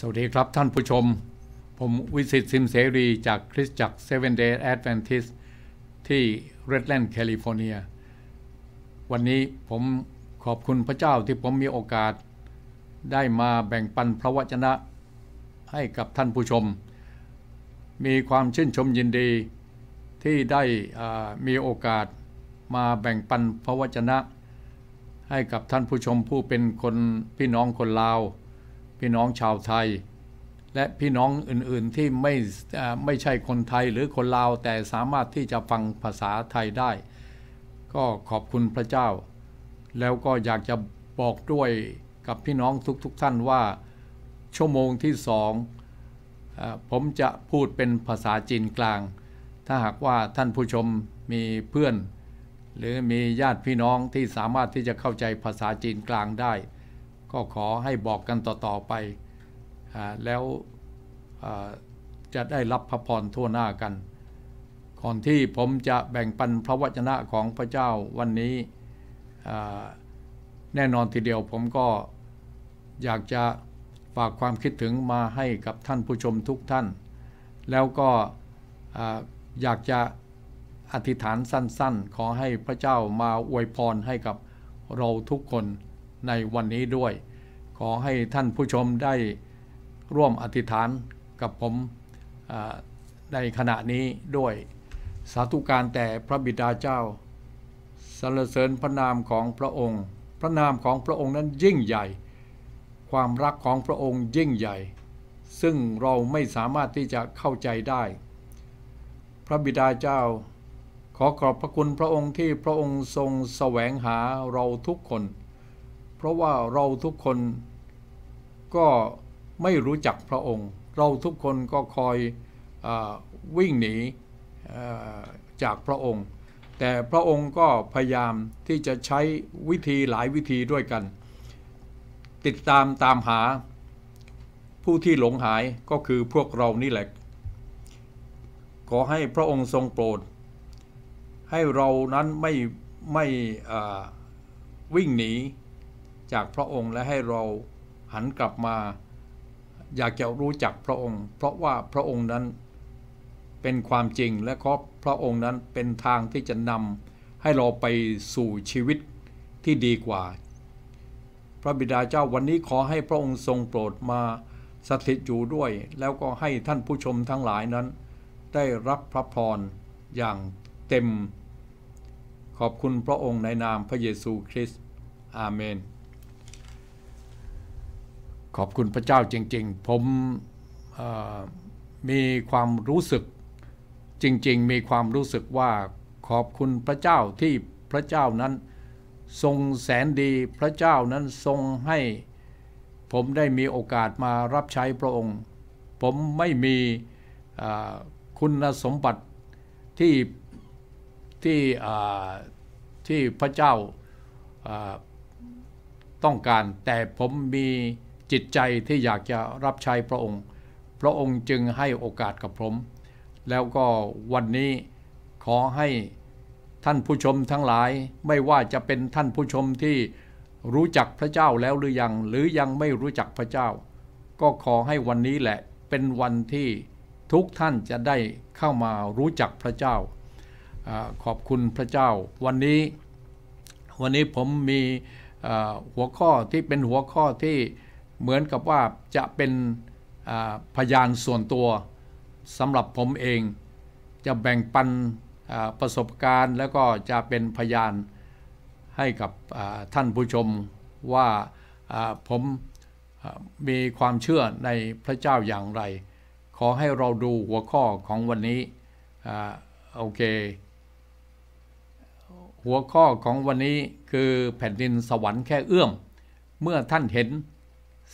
สวัสดีครับท่านผู้ชมผมวิสิตซิมเสรีจากคริสตจักร7 Day Adventist ที่เรดแลนด์แคลิฟอร์เนียวันนี้ผมขอบคุณพระเจ้าที่ผมมีโอกาสได้มาแบ่งปันพระวจนะให้กับท่านผู้ชม มีความชื่นชมยินดีที่ได้มีโอกาสมาแบ่งปันพระวจนะให้กับท่านผู้ชมผู้เป็นคนพี่น้องคนลาวพี่น้องชาวไทยและพี่น้องอื่นๆที่ไม่ไม่ใช่คนไทยหรือคนลาวแต่สามารถที่จะฟังภาษาไทยได้ ก็ขอบคุณพระเจ้า แล้วก็อยากจะบอกด้วยกับพี่น้องทุกๆทท่านว่าชั่วโมงที่สองผมจะพูดเป็นภาษาจีนกลาง ถ้าหากว่าท่านผู้ชมมีเพื่อน หรือมีญาติพี่น้องที่สามารถที่จะเข้าใจภาษาจีนกลางได้ก็ขอให้บอกกันต่อๆไป แล้วจะได้รับพระพรทั่วหน้ากันก่อนที่ผมจะแบ่งปันพระวจนะของพระเจ้าวันนี้แน่นอนทีเดียวผมก็อยากจะฝากความคิดถึงมาให้กับท่านผู้ชมทุกท่าน แล้วก็อยากจะอธิษฐานสั้นๆ ขอให้พระเจ้ามาอวยพรให้กับเราทุกคนในวันนี้ด้วยขอให้ท่านผู้ชมได้ร่วมอธิษฐานกับผมในขณะนี้ด้วยสาธุการแต่พระบิดาเจ้าสรรเสริญพระนามของพระองค์ พระนามของพระองค์นั้นยิ่งใหญ่ ความรักของพระองค์ยิ่งใหญ่ ซึ่งเราไม่สามารถที่จะเข้าใจได้ พระบิดาเจ้าขอขอบพระคุณพระองค์ที่พระองค์ทรงแสวงหาเราทุกคนเพราะว่าเราทุกคนก็ไม่รู้จักพระองค์ เราทุกคนก็คอยอวิ่งหนีจากพระองค์ แต่พระองค์ก็พยายามที่จะใช้วิธีหลายวิธีด้วยกัน ติดตามตามหาผู้ที่หลงหายก็คือพวกเรานี่แหละ ขอให้พระองค์ทรงโปรด ให้เรานั้นไม่ไม่วิ่งหนีจากพระองค์และให้เราหันกลับมา อยากจะรู้จักพระองค์ เพราะว่าพระองค์นั้นเป็นความจริงและก็พระองค์นั้นเป็นทางที่จะนำให้เราไปสู่ชีวิตที่ดีกว่า พระบิดาเจ้าวันนี้ขอให้พระองค์ทรงโปรดมาสถิตอยู่ด้วยแล้วก็ให้ท่านผู้ชมทั้งหลายนั้นได้รับพระพรอย่างเต็ม ขอบคุณพระองค์ในนามพระเยซูคริสต์อาเมนขอบคุณพระเจ้าจริงๆ ผมมีความรู้สึก จริง ๆ มีความรู้สึกว่าขอบคุณพระเจ้าที่พระเจ้านั้น ทรงแสนดีพระเจ้านั้นทรงให้ ผมได้มีโอกาสมารับใช้พระองค์ ผมไม่มีคุณสมบัติที่ที่ที่พระเจ้าต้องการ แต่ผมมีจิตใจที่อยากจะรับใช้พระองค์ พระองค์จึงให้โอกาสกับผม แล้วก็วันนี้ขอให้ท่านผู้ชมทั้งหลายไม่ว่าจะเป็นท่านผู้ชมที่รู้จักพระเจ้าแล้วหรือยัง หรือยังไม่รู้จักพระเจ้า ก็ขอให้วันนี้แหละเป็นวันที่ทุกท่านจะได้เข้ามารู้จักพระเจ้าอขอบคุณพระเจ้า วันนี้วันนี้ผมมีหัวข้อที่เป็นหัวข้อที่เหมือนกับว่าจะเป็นพยานส่วนตัวสำหรับผมเองจะแบ่งปันประสบการณ์ แล้วก็จะเป็นพยานให้กับท่านผู้ชมว่าผมมีความเชื่อในพระเจ้าอย่างไร ขอให้เราดูหัวข้อของวันนี้โอเค หัวข้อของวันนี้คือแผ่นดินสวรรค์แค่เอื้อม เมื่อท่านเห็น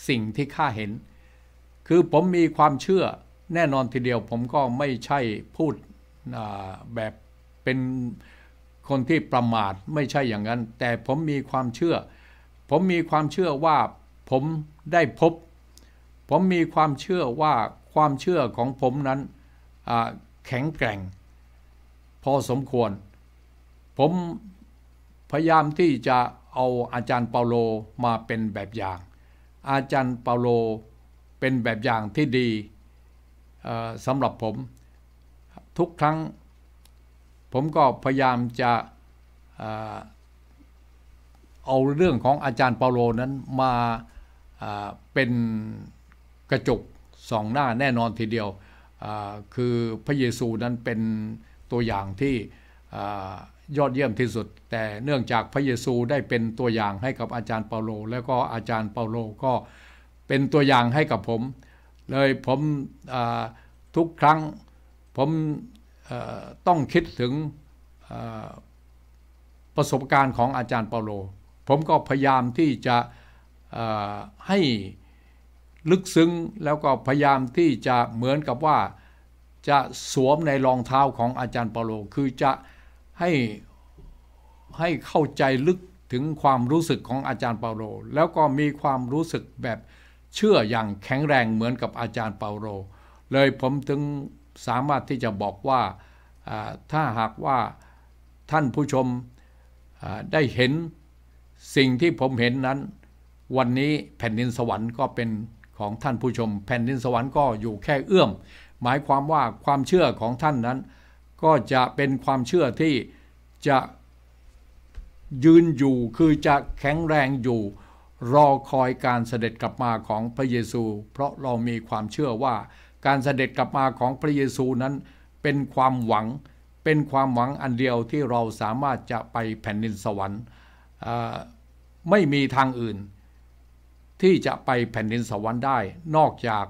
สิ่งที่ข้าเห็นคือผมมีความเชื่อแน่นอนทีเดียวผมก็ไม่ใช่พูดแบบเป็นคนที่ประมาทไม่ใช่อย่างนั้น แต่ผมมีความเชื่อ ผมมีความเชื่อว่าผมได้พบ ผมมีความเชื่อว่าความเชื่อของผมนั้นแข็งแกร่ง พอสมควร ผมพยายามที่จะเอาอาจารย์เปาโลมาเป็นแบบอย่างอาจารย์เปาโลเป็นแบบอย่างที่ดีสำหรับผมทุกครั้งผมก็พยายามจะเอาเรื่องของอาจารย์เปาโลนั้นมาเป็นกระจกสองหน้าแน่นอนทีเดียว คือพระเยซูนั้นเป็นตัวอย่างที่ยอดเยี่ยมที่สุด แต่เนื่องจากพระเยซูได้เป็นตัวอย่างให้กับอาจารย์เปาโลแล้วก็อาจารย์เปาโลก็เป็นตัวอย่างให้กับผม เลยผมทุกครั้งผมต้องคิดถึงประสบการณ์ของอาจารย์เปาโลผมก็พยายามที่จะให้ลึกซึ้งแล้วก็พยายามที่จะเหมือนกับว่าจะสวมในรองเท้าของอาจารย์เปาโลคือจะให้ให้เข้าใจลึกถึงความรู้สึกของอาจารย์เปาโลแล้วก็มีความรู้สึกแบบเชื่ออย่างแข็งแรงเหมือนกับอาจารย์เปาโลเลยผมถึงสามารถที่จะบอกว่าถ้าหากว่าท่านผู้ชมได้เห็นสิ่งที่ผมเห็นนั้น วันนี้แผ่นดินสวรรค์ก็เป็นของท่านผู้ชม แผ่นดินสวรรค์ก็อยู่แค่เอื้อม หมายความว่าความเชื่อของท่านนั้นก็จะเป็นความเชื่อที่จะยืนอยู่คือจะแข็งแรงอยู่รอคอยการเสด็จกลับมาของพระเยซู เพราะเรามีความเชื่อว่าการเสด็จกลับมาของพระเยซูนั้นเป็นความหวัง เป็นความหวังอันเดียวที่เราสามารถจะไปแผ่นดินสวรรค์ไม่มีทางอื่นที่จะไปแผ่นดินสวรรค์ได้นอกจาก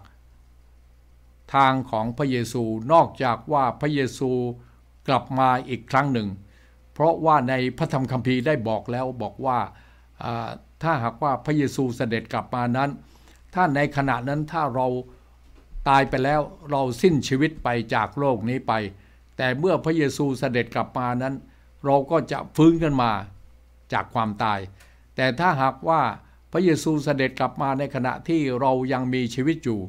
ทางของพระเยซูนอกจากว่าพระเยซูกลับมาอีกครั้งหนึ่ง เพราะว่าในพระธรรมคัมภีร์ได้บอกแล้วบอกว่าถ้าหากว่าพระเยซูเสด็จกลับมานั้นถ้าในขณะนั้นถ้าเราตายไปแล้วเราสิ้นชีวิตไปจากโลกนี้ไป แต่เมื่อพระเยซูเสด็จกลับมานั้น เราก็จะฟื้นกันมาจากความตาย แต่ถ้าหากว่าพระเยซูเสด็จกลับมาในขณะที่เรายังมีชีวิตอยู่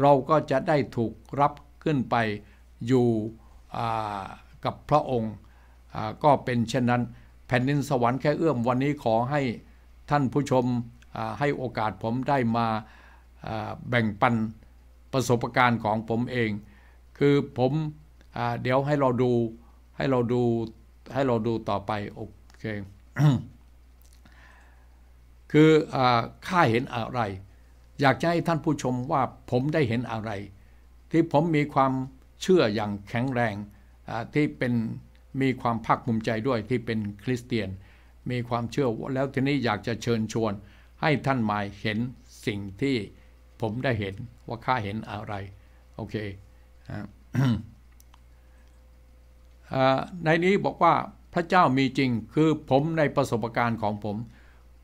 เราก็จะได้ถูกรับขึ้นไปอยู่กับพระองค์ ก็เป็นเช่นนั้นแผ่นดินสวรรค์แค่เอื้อม วันนี้ขอให้ท่านผู้ชมให้โอกาสผมได้มาแบ่งปันประสบการณ์ของผมเอง คือผมเดี๋ยวให้เราดูให้เราดูให้เราดูต่อไป โอเค คืออข้าเห็นอะไรอยากจะให้ท่านผู้ชมว่าผมได้เห็นอะไร ที่ผมมีความเชื่ออย่างแข็งแรงที่เป็นมีความภาคภูมิใจด้วยที่เป็นคริสเตียนมีความเชื่อแล้วทีนี้อยากจะเชิญชวนให้ท่านหมายเห็นสิ่งที่ผมได้เห็นว่าข้าเห็นอะไรโอเคในนี้บอกว่าพระเจ้ามีจริงคือผมในประสบการณ์ของผม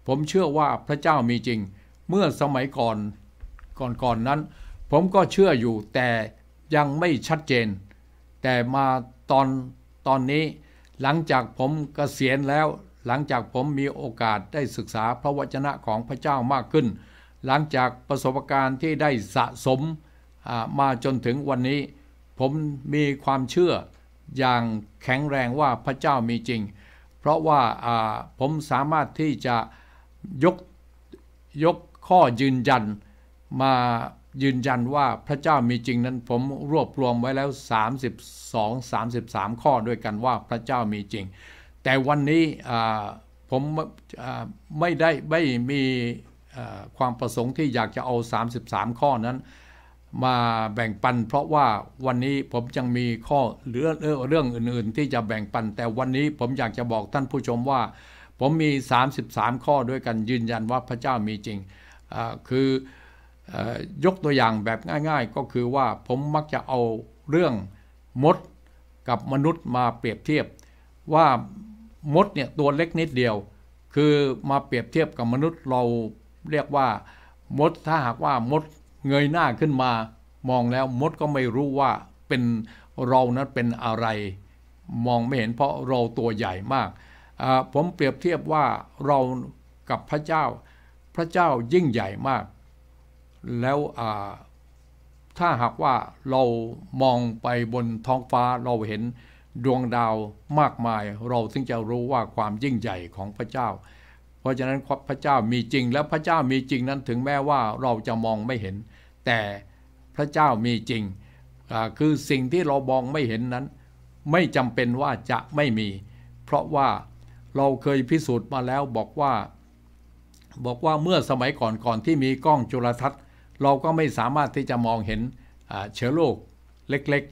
ผมเชื่อว่าพระเจ้ามีจริงเมื่อสมัยก่อนก่อนๆนนั้น ผมก็เชื่ออยู่แต่ยังไม่ชัดเจน แต่มาตอนตอนนี้หลังจากผมกเกษียณแล้ว หลังจากผมมีโอกาสได้ศึกษาพระวจนะของพระเจ้ามากขึ้น หลังจากประสบการณ์ที่ได้สะสมมาจนถึงวันนี้ ผมมีความเชื่ออย่างแข็งแรงว่าพระเจ้ามีจริง เพราะว่าผมสามารถที่จะ ยกยกข้อยืนยันมายืนยันว่าพระเจ้ามีจริงนั้นผมรวบรวมไว้แล้ว 32 33 ข้อด้วยกันว่าพระเจ้ามีจริง แต่วันนี้ผมไม่ได้ไม่มีความประสงค์ที่อยากจะเอา 33 ข้อนั้นมาแบ่งปัน เพราะว่าวันนี้ผมยังมีข้อเรื่อเรื่องอื่นๆที่จะแบ่งปันแต่วันนี้ผมอยากจะบอกท่านผู้ชมว่าผมมี 33 ข้อด้วยกันยืนยันว่าพระเจ้ามีจริงคือยกตัวอย่างแบบง่ายๆ ก็คือว่าผมมักจะเอาเรื่องมดกับมนุษย์มาเปรียบเทียบ ว่ามดเนี่ยตัวเล็กนิดเดียว คือมาเปรียบเทียบกับมนุษย์เราเรียกว่ามดถ้าหากว่ามดเงยหน้าขึ้นมา มองแล้วมดก็ไม่รู้ว่าเป็นเรานั้นเป็นอะไร มองไม่เห็นเพราะเราตัวใหญ่มาก ผมเปรียบเทียบว่าเรากับพระเจ้าพระเจ้ายิ่งใหญ่มากแล้วถ้าหากว่าเรามองไปบนท้องฟ้าเราเห็นดวงดาวมากมาย เราถึงจะรู้ว่าความยิ่งใหญ่ของพระเจ้า เพราะฉะนั้นพระเจ้ามีจริงและพระเจ้ามีจริงนั้นถึงแม้ว่าเราจะมองไม่เห็น แต่พระเจ้ามีจริงคือสิ่งที่เรามองไม่เห็นนั้น ไม่จำเป็นว่าจะไม่มี เพราะว่าเราเคยพิสูจน์มาแล้วบอกว่าบอกว่าเมื่อสมัยก่อนก่อนที่มีกล้องจุลทรรศน์ เราก็ไม่สามารถที่จะมองเห็นเชื้อโรคเล็ก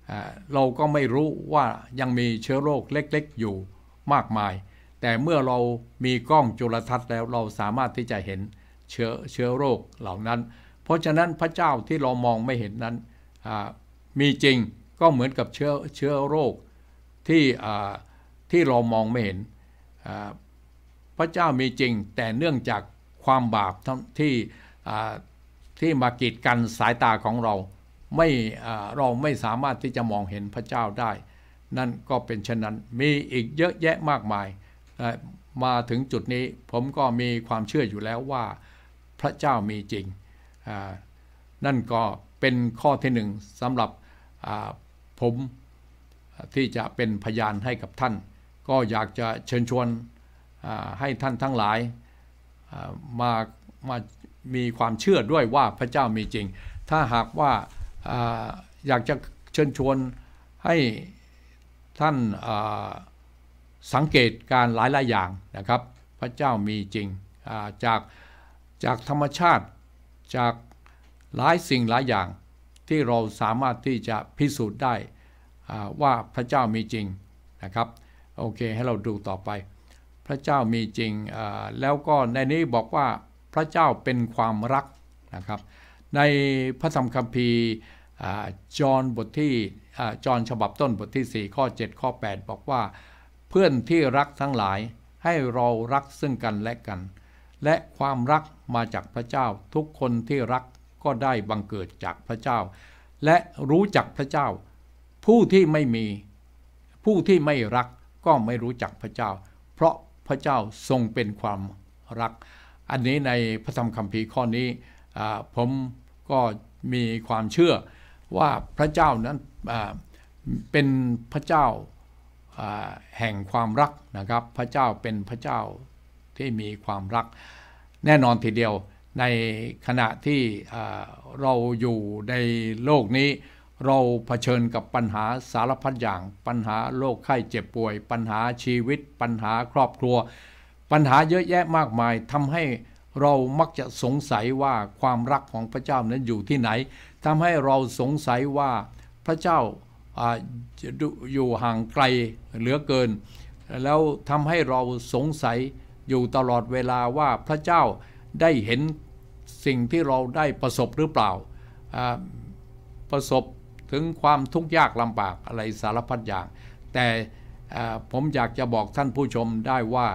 ๆ เราก็ไม่รู้ว่ายังมีเชื้อโรคเล็ก ๆอยู่มากมาย แต่เมื่อเรามีกล้องจุลทรรศน์แล้วเราสามารถที่จะเห็นเชื้อเชื้อโรคเหล่านั้น เพราะฉะนั้นพระเจ้าที่เรามองไม่เห็นนั้น มีจริงก็เหมือนกับเชื้อเชื้อโรคที่ที่เรามองไม่เห็นพระเจ้ามีจริง แต่เนื่องจากความบาปที่ที่มากีดกันสายตาของเราไม่เราไม่สามารถที่จะมองเห็นพระเจ้าได้ นั่นก็เป็นเช่นนั้นมีอีกเยอะแยะมากมายมาถึงจุดนี้ผมก็มีความเชื่ออยู่แล้วว่าพระเจ้ามีจริง นั่นก็เป็นข้อที่หนึ่งสำหรับผมที่จะเป็นพยานให้กับท่าน ก็อยากจะเชิญชวนให้ท่านทั้งหลายมามามีความเชื่อด้วยว่าพระเจ้ามีจริง ถ้าหากว่าอยากจะเชิญชวนให้ท่านสังเกตการหลายหลายอย่างนะครับ พระเจ้ามีจริงจากจากธรรมชาติจากหลายสิ่งหลายอย่าง ที่เราสามารถที่จะพิสูจน์ได้ว่าพระเจ้ามีจริงนะครับโอเคให้เราดูต่อไปพระเจ้ามีจริง แล้วก็ในนี้บอกว่าพระเจ้าเป็นความรักนะครับ ในพระธรรมคัมภีร์จอห์นบทที่จอห์นฉบับต้นบทที่4ข้อ7ข้อ8บอกว่าเพื่อนที่รักทั้งหลายให้เรารักซึ่งกันและกัน และความรักมาจากพระเจ้าทุกคนที่รักก็ได้บังเกิดจากพระเจ้า และรู้จักพระเจ้าผู้ที่ไม่มีผู้ที่ไม่รักก็ไม่รู้จักพระเจ้า เพราะพระเจ้าทรงเป็นความรัก อันนี้ในพระธรรมคัมภีร์ข้อนี้ผมก็มีความเชื่อว่าพระเจ้านั้นเป็นพระเจ้าแห่งความรักนะครับ พระเจ้าเป็นพระเจ้าที่มีความรัก แน่นอนทีเดียว ในขณะที่เราอยู่ในโลกนี้เราเผชิญกับปัญหาสารพัดอย่าง ปัญหาโรคไข้เจ็บป่วย ปัญหาชีวิต ปัญหาครอบครัว ปัญหาเยอะแยะมากมายทำให้เรามักจะสงสัยว่าความรักของพระเจ้านั้นอยู่ที่ไหนทำให้เราสงสัยว่าพระเจ้าอยู่ห่างไกลเหลือเกิน แล้วทำให้เราสงสัยอยู่ตลอดเวลาว่าพระเจ้าได้เห็นสิ่งที่เราได้ประสบหรือเปล่าประสบถึงความทุกข์ยากลำบากอะไรสารพัดอย่าง แต่ผมอยากจะบอกท่านผู้ชมได้ว่า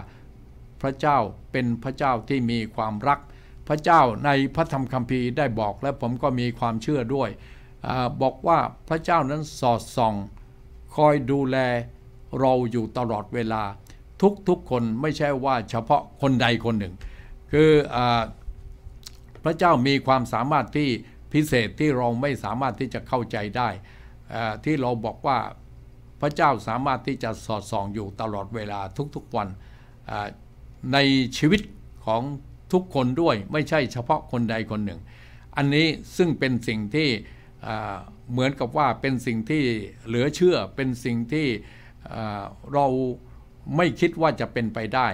พระเจ้าเป็นพระเจ้าที่มีความรัก พระเจ้าในพระธรรมคัมภีร์ได้บอกและผมก็มีความเชื่อด้วยอบอกว่าพระเจ้านั้นสอดส่องคอยดูแลเราอยู่ตลอดเวลาทุกๆคนไม่ใช่ว่าเฉพาะคนใดคนหนึ่ง คืออพระเจ้ามีความสามารถที่พิเศษที่เราไม่สามารถที่จะเข้าใจได้ ที่เราบอกว่าพระเจ้าสามารถที่จะสอดส่องอยู่ตลอดเวลาทุกๆวันในชีวิตของทุกคนด้วยไม่ใช่เฉพาะคนใดคนหนึ่ง อันนี้ซึ่งเป็นสิ่งที่เหมือนกับว่าเป็นสิ่งที่เหลือเชื่อ เป็นสิ่งที่เราไม่คิดว่าจะเป็นไปได้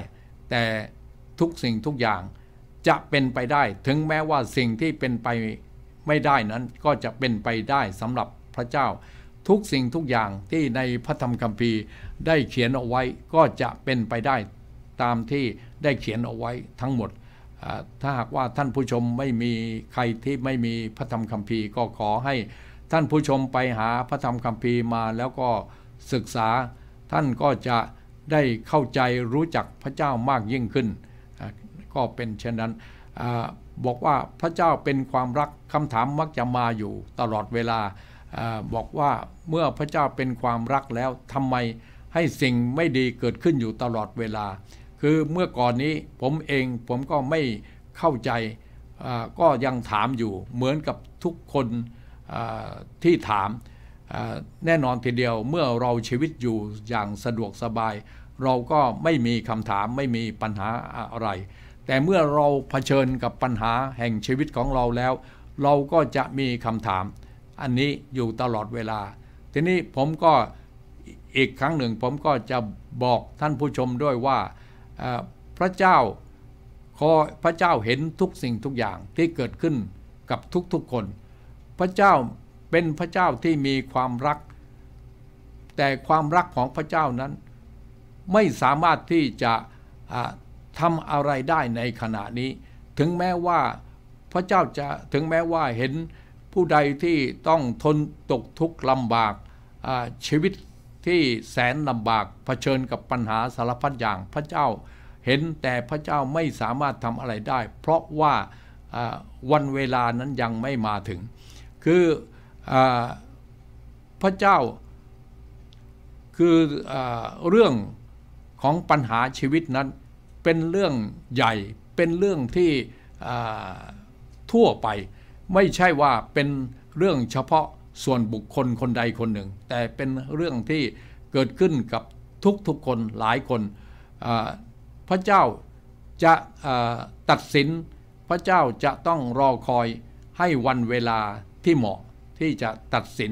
แต่ทุกสิ่งทุกอย่างจะเป็นไปได้ถึงแม้ว่าสิ่งที่เป็นไปไม่ได้นั้นก็จะเป็นไปได้สำหรับพระเจ้าทุกสิ่งทุกอย่างที่ในพระธรรมคัมภีร์ได้เขียนเอาไว้ก็จะเป็นไปได้ตามที่ได้เขียนเอาไว้ทั้งหมด ถ้าหากว่าท่านผู้ชมไม่มีใครที่ไม่มีพระธรรมคัมภีร์ ก็ขอให้ท่านผู้ชมไปหาพระธรรมคัมภีร์มาแล้วก็ศึกษาท่านก็จะได้เข้าใจรู้จักพระเจ้ามากยิ่งขึ้น ก็เป็นเช่นนั้นบอกว่าพระเจ้าเป็นความรักคำถามมักจะมาอยู่ตลอดเวลา บอกว่าเมื่อพระเจ้าเป็นความรักแล้วทำไมให้สิ่งไม่ดีเกิดขึ้นอยู่ตลอดเวลา คือเมื่อก่อนนี้ผมเองผมก็ไม่เข้าใจก็ยังถามอยู่เหมือนกับทุกคนที่ถามแน่นอนทีเดียวเมื่อเราชีวิตอยู่อย่างสะดวกสบาย เราก็ไม่มีคำถามไม่มีปัญหาอะไรแต่เมื่อเราเผชิญกับปัญหาแห่งชีวิตของเราแล้ว เราก็จะมีคำถามอันนี้อยู่ตลอดเวลา ทีนี้ผมก็อีกครั้งหนึ่งผมก็จะบอกท่านผู้ชมด้วยว่าพระเจ้าขอพระเจ้าเห็นทุกสิ่งทุกอย่างที่เกิดขึ้นกับทุกๆคน พระเจ้าเป็นพระเจ้าที่มีความรัก แต่ความรักของพระเจ้านั้นไม่สามารถที่จะทำอะไรได้ในขณะนี้ ถึงแม้ว่าพระเจ้าจะถึงแม้ว่าเห็นผู้ใดที่ต้องทนตกทุกข์ลำบากชีวิตที่แสนลำบากเผชิญกับปัญหาสารพัดอย่าง พระเจ้าเห็นแต่พระเจ้าไม่สามารถทำอะไรได้ เพราะว่าวันเวลานั้นยังไม่มาถึง คืออพระเจ้าคืออเรื่องของปัญหาชีวิตนั้นเป็นเรื่องใหญ่เป็นเรื่องที่ทั่วไปไม่ใช่ว่าเป็นเรื่องเฉพาะส่วนบุคคลคนใดคนหนึ่ง แต่เป็นเรื่องที่เกิดขึ้นกับทุกๆคนหลายคนพระเจ้าจะตัดสิน พระเจ้าจะต้องรอคอยให้วันเวลาที่เหมาะที่จะตัดสิน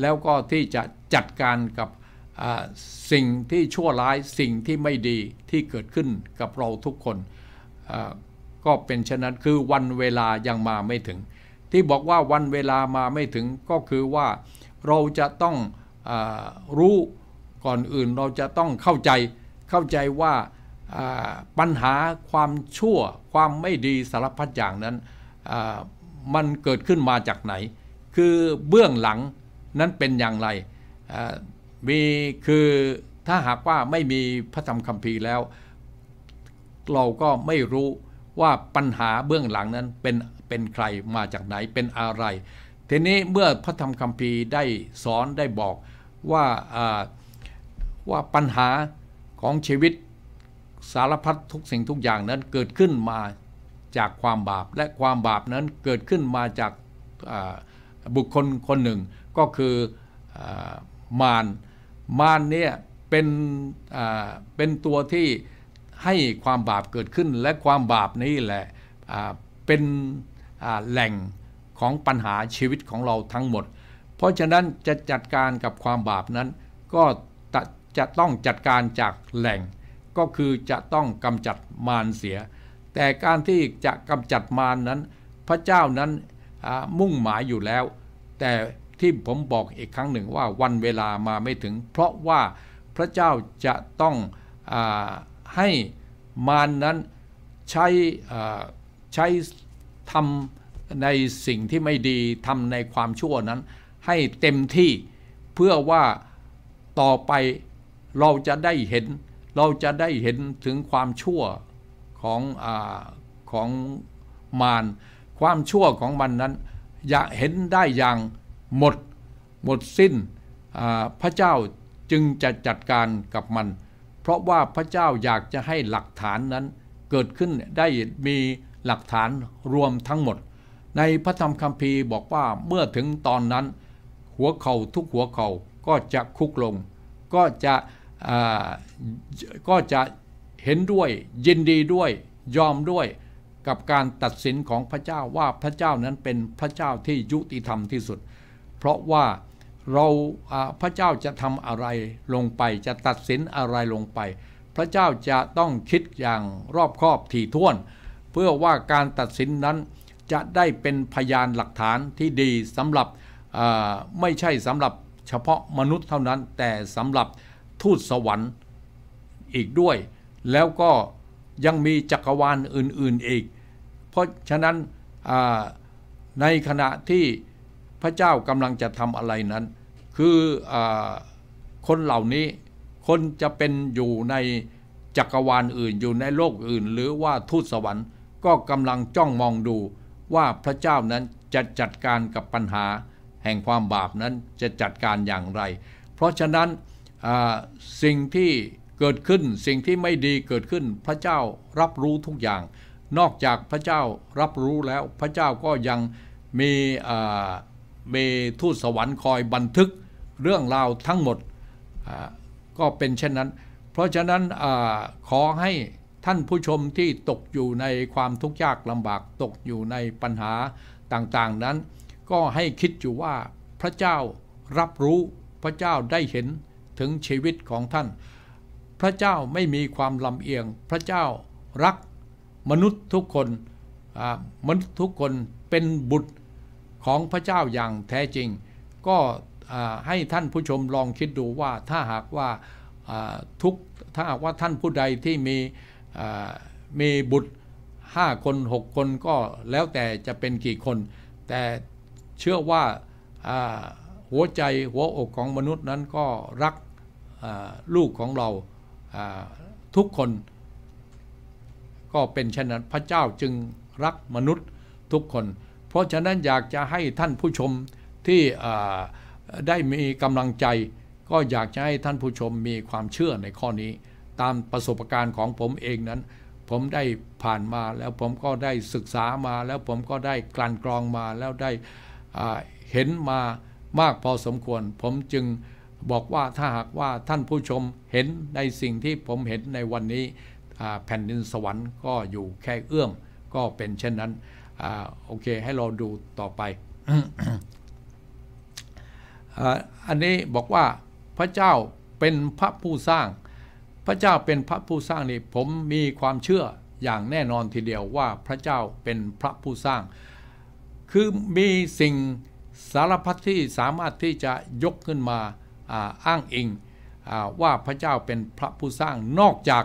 แล้วก็ที่จะจัดการกับสิ่งที่ชั่วร้ายสิ่งที่ไม่ดีที่เกิดขึ้นกับเราทุกคนก็เป็นฉชนนั้นคือวันเวลายังมาไม่ถึง ที่บอกว่าวันเวลามาไม่ถึงก็คือว่าเราจะต้องอรู้ก่อนอื่นเราจะต้องเข้าใจเข้าใจว่าปัญหาความชั่วความไม่ดีสารพัดอย่างนั้นมันเกิดขึ้นมาจากไหน คือเบื้องหลังนั้นเป็นอย่างไรมีคือถ้าหากว่าไม่มีพระธรรมคัมภีร์แล้ว เราก็ไม่รู้ว่าปัญหาเบื้องหลังนั้นเป็นเป็นใครมาจากไหนเป็นอะไร ทีนี้เมื่อพระธรรมคัมภีร์ได้สอนได้บอกว่าว่าปัญหาของชีวิตสารพัดทุกสิ่งทุกอย่างนั้นเกิดขึ้นมาจากความบาปและความบาปนั้นเกิดขึ้นมาจากบุคคลคนหนึ่ง ก็คืออมารมารเนี่ยเป็นเป็นตัวที่ให้ความบาปเกิดขึ้นและความบาปนี้แหละเป็นแหล่งของปัญหาชีวิตของเราทั้งหมด เพราะฉะนั้นจะจัดการกับความบาปนั้น ก็จะต้องจัดการจากแหล่ง ก็คือจะต้องกำจัดมารเสีย แต่การที่จะกำจัดมารนั้น พระเจ้านั้นมุ่งหมายอยู่แล้ว แต่ที่ผมบอกอีกครั้งหนึ่งว่าวันเวลามาไม่ถึง เพราะว่าพระเจ้าจะต้องอให้มารนนั้นใช้ใช้ทำในสิ่งที่ไม่ดีทำในความชั่วนั้น ให้เต็มที่เพื่อว่าต่อไปเราจะได้เห็น เราจะได้เห็นถึงความชั่วของอของมารความชั่วของมันนั้น อยากเห็นได้อย่างหมดหมดสิ้นพระเจ้าจึงจะจัดการกับมัน เพราะว่าพระเจ้าอยากจะให้หลักฐานนั้นเกิดขึ้นได้มีหลักฐานรวมทั้งหมด ในพระธรรมคัมภีร์บอกว่าเมื่อถึงตอนนั้นหัวเข่าทุกหัวเข่าก็จะคุกลง ก็จะก็จะเห็นด้วยยินดีด้วยยอมด้วยกับการตัดสินของพระเจ้าว่าพระเจ้านั้นเป็นพระเจ้าที่ยุติธรรมที่สุดเพราะว่าเราพระเจ้าจะทำอะไรลงไป จะตัดสินอะไรลงไป พระเจ้าจะต้องคิดอย่างรอบคอบถี่ถ้วน เพื่อว่าการตัดสินนั้นจะได้เป็นพยานหลักฐานที่ดีสำหรับไม่ใช่สำหรับเฉพาะมนุษย์เท่านั้น แต่สำหรับทูตสวรรค์อีกด้วย แล้วก็ยังมีจักรวาลอื่นๆอีก เพราะฉะนั้นในขณะที่ระเจ้ากำลังจะทำอะไรนั้นคืออคนเหล่านี้คนจะเป็นอยู่ในจักรวาลอื่นอยู่ในโลกอื่น หรือว่าทูตสวรรค์ ก็กำลังจ้องมองดูว่าพระเจ้านั้นจะจัดการกับปัญหาแห่งความบาปนั้นจะจัดการอย่างไร เพราะฉะนั้นสิ่งที่เกิดขึ้นสิ่งที่ไม่ดีเกิดขึ้น พระเจ้ารับรู้ทุกอย่าง นอกจากพระเจ้ารับรู้แล้วพระเจ้าก็ยังมีเมทูตสวรรค์คอยบันทึกเรื่องราวทั้งหมดก็เป็นเช่นนั้น เพราะฉะนั้นอขอให้ท่านผู้ชมที่ตกอยู่ในความทุกข์ยากลำบากตกอยู่ในปัญหาต่างๆนั้น ก็ให้คิดอยู่ว่าพระเจ้ารับรู้พระเจ้าได้เห็นถึงชีวิตของท่าน พระเจ้าไม่มีความลำเอียงพระเจ้ารักมนุษย์ทุกคนมนุษย์ทุกคนเป็นบุตรของพระเจ้าอย่างแท้จริง ก็ให้ท่านผู้ชมลองคิดดูว่าถ้าหากว่าทุกถ้าหากว่าท่านผู้ใดที่มีมีบุตร 5 คน 6 คนก็แล้วแต่จะเป็นกี่คน แต่เชื่อว่าหัวใจหัวอกของมนุษย์นั้นก็รักลูกของเราทุกคนก็เป็นเช่นนั้นพระเจ้าจึงรักมนุษย์ทุกคนราะฉะนั้นอยากจะให้ท่านผู้ชมที่ได้มีกำลังใจ ก็อยากจะให้ท่านผู้ชมมีความเชื่อในข้อนี้ ตามประสบการณ์ของผมเองนั้น ผมได้ผ่านมาแล้วผมก็ได้ศึกษามาแล้วผมก็ได้กลั่นกรองมาแล้วได้เห็นมามากพอสมควร ผมจึงบอกว่าถ้าหากว่าท่านผู้ชมเห็นในสิ่งที่ผมเห็นในวันนี้แผ่นดินสวรรค์ก็อยู่แค่เอื้อมก็เป็นเช่นนั้นอโอเค ให้เราดูต่อไป อันนี้บอกว่าพระเจ้าเป็นพระผู้สร้าง พระเจ้าเป็นพระผู้สร้างนี่ผมมีความเชื่ออย่างแน่นอนทีเดียวว่าพระเจ้าเป็นพระผู้สร้าง คือมีสิ่งสารพัดที่สามารถที่จะยกขึ้นมาอ้างอิงว่าพระเจ้าเป็นพระผู้สร้าง นอกจาก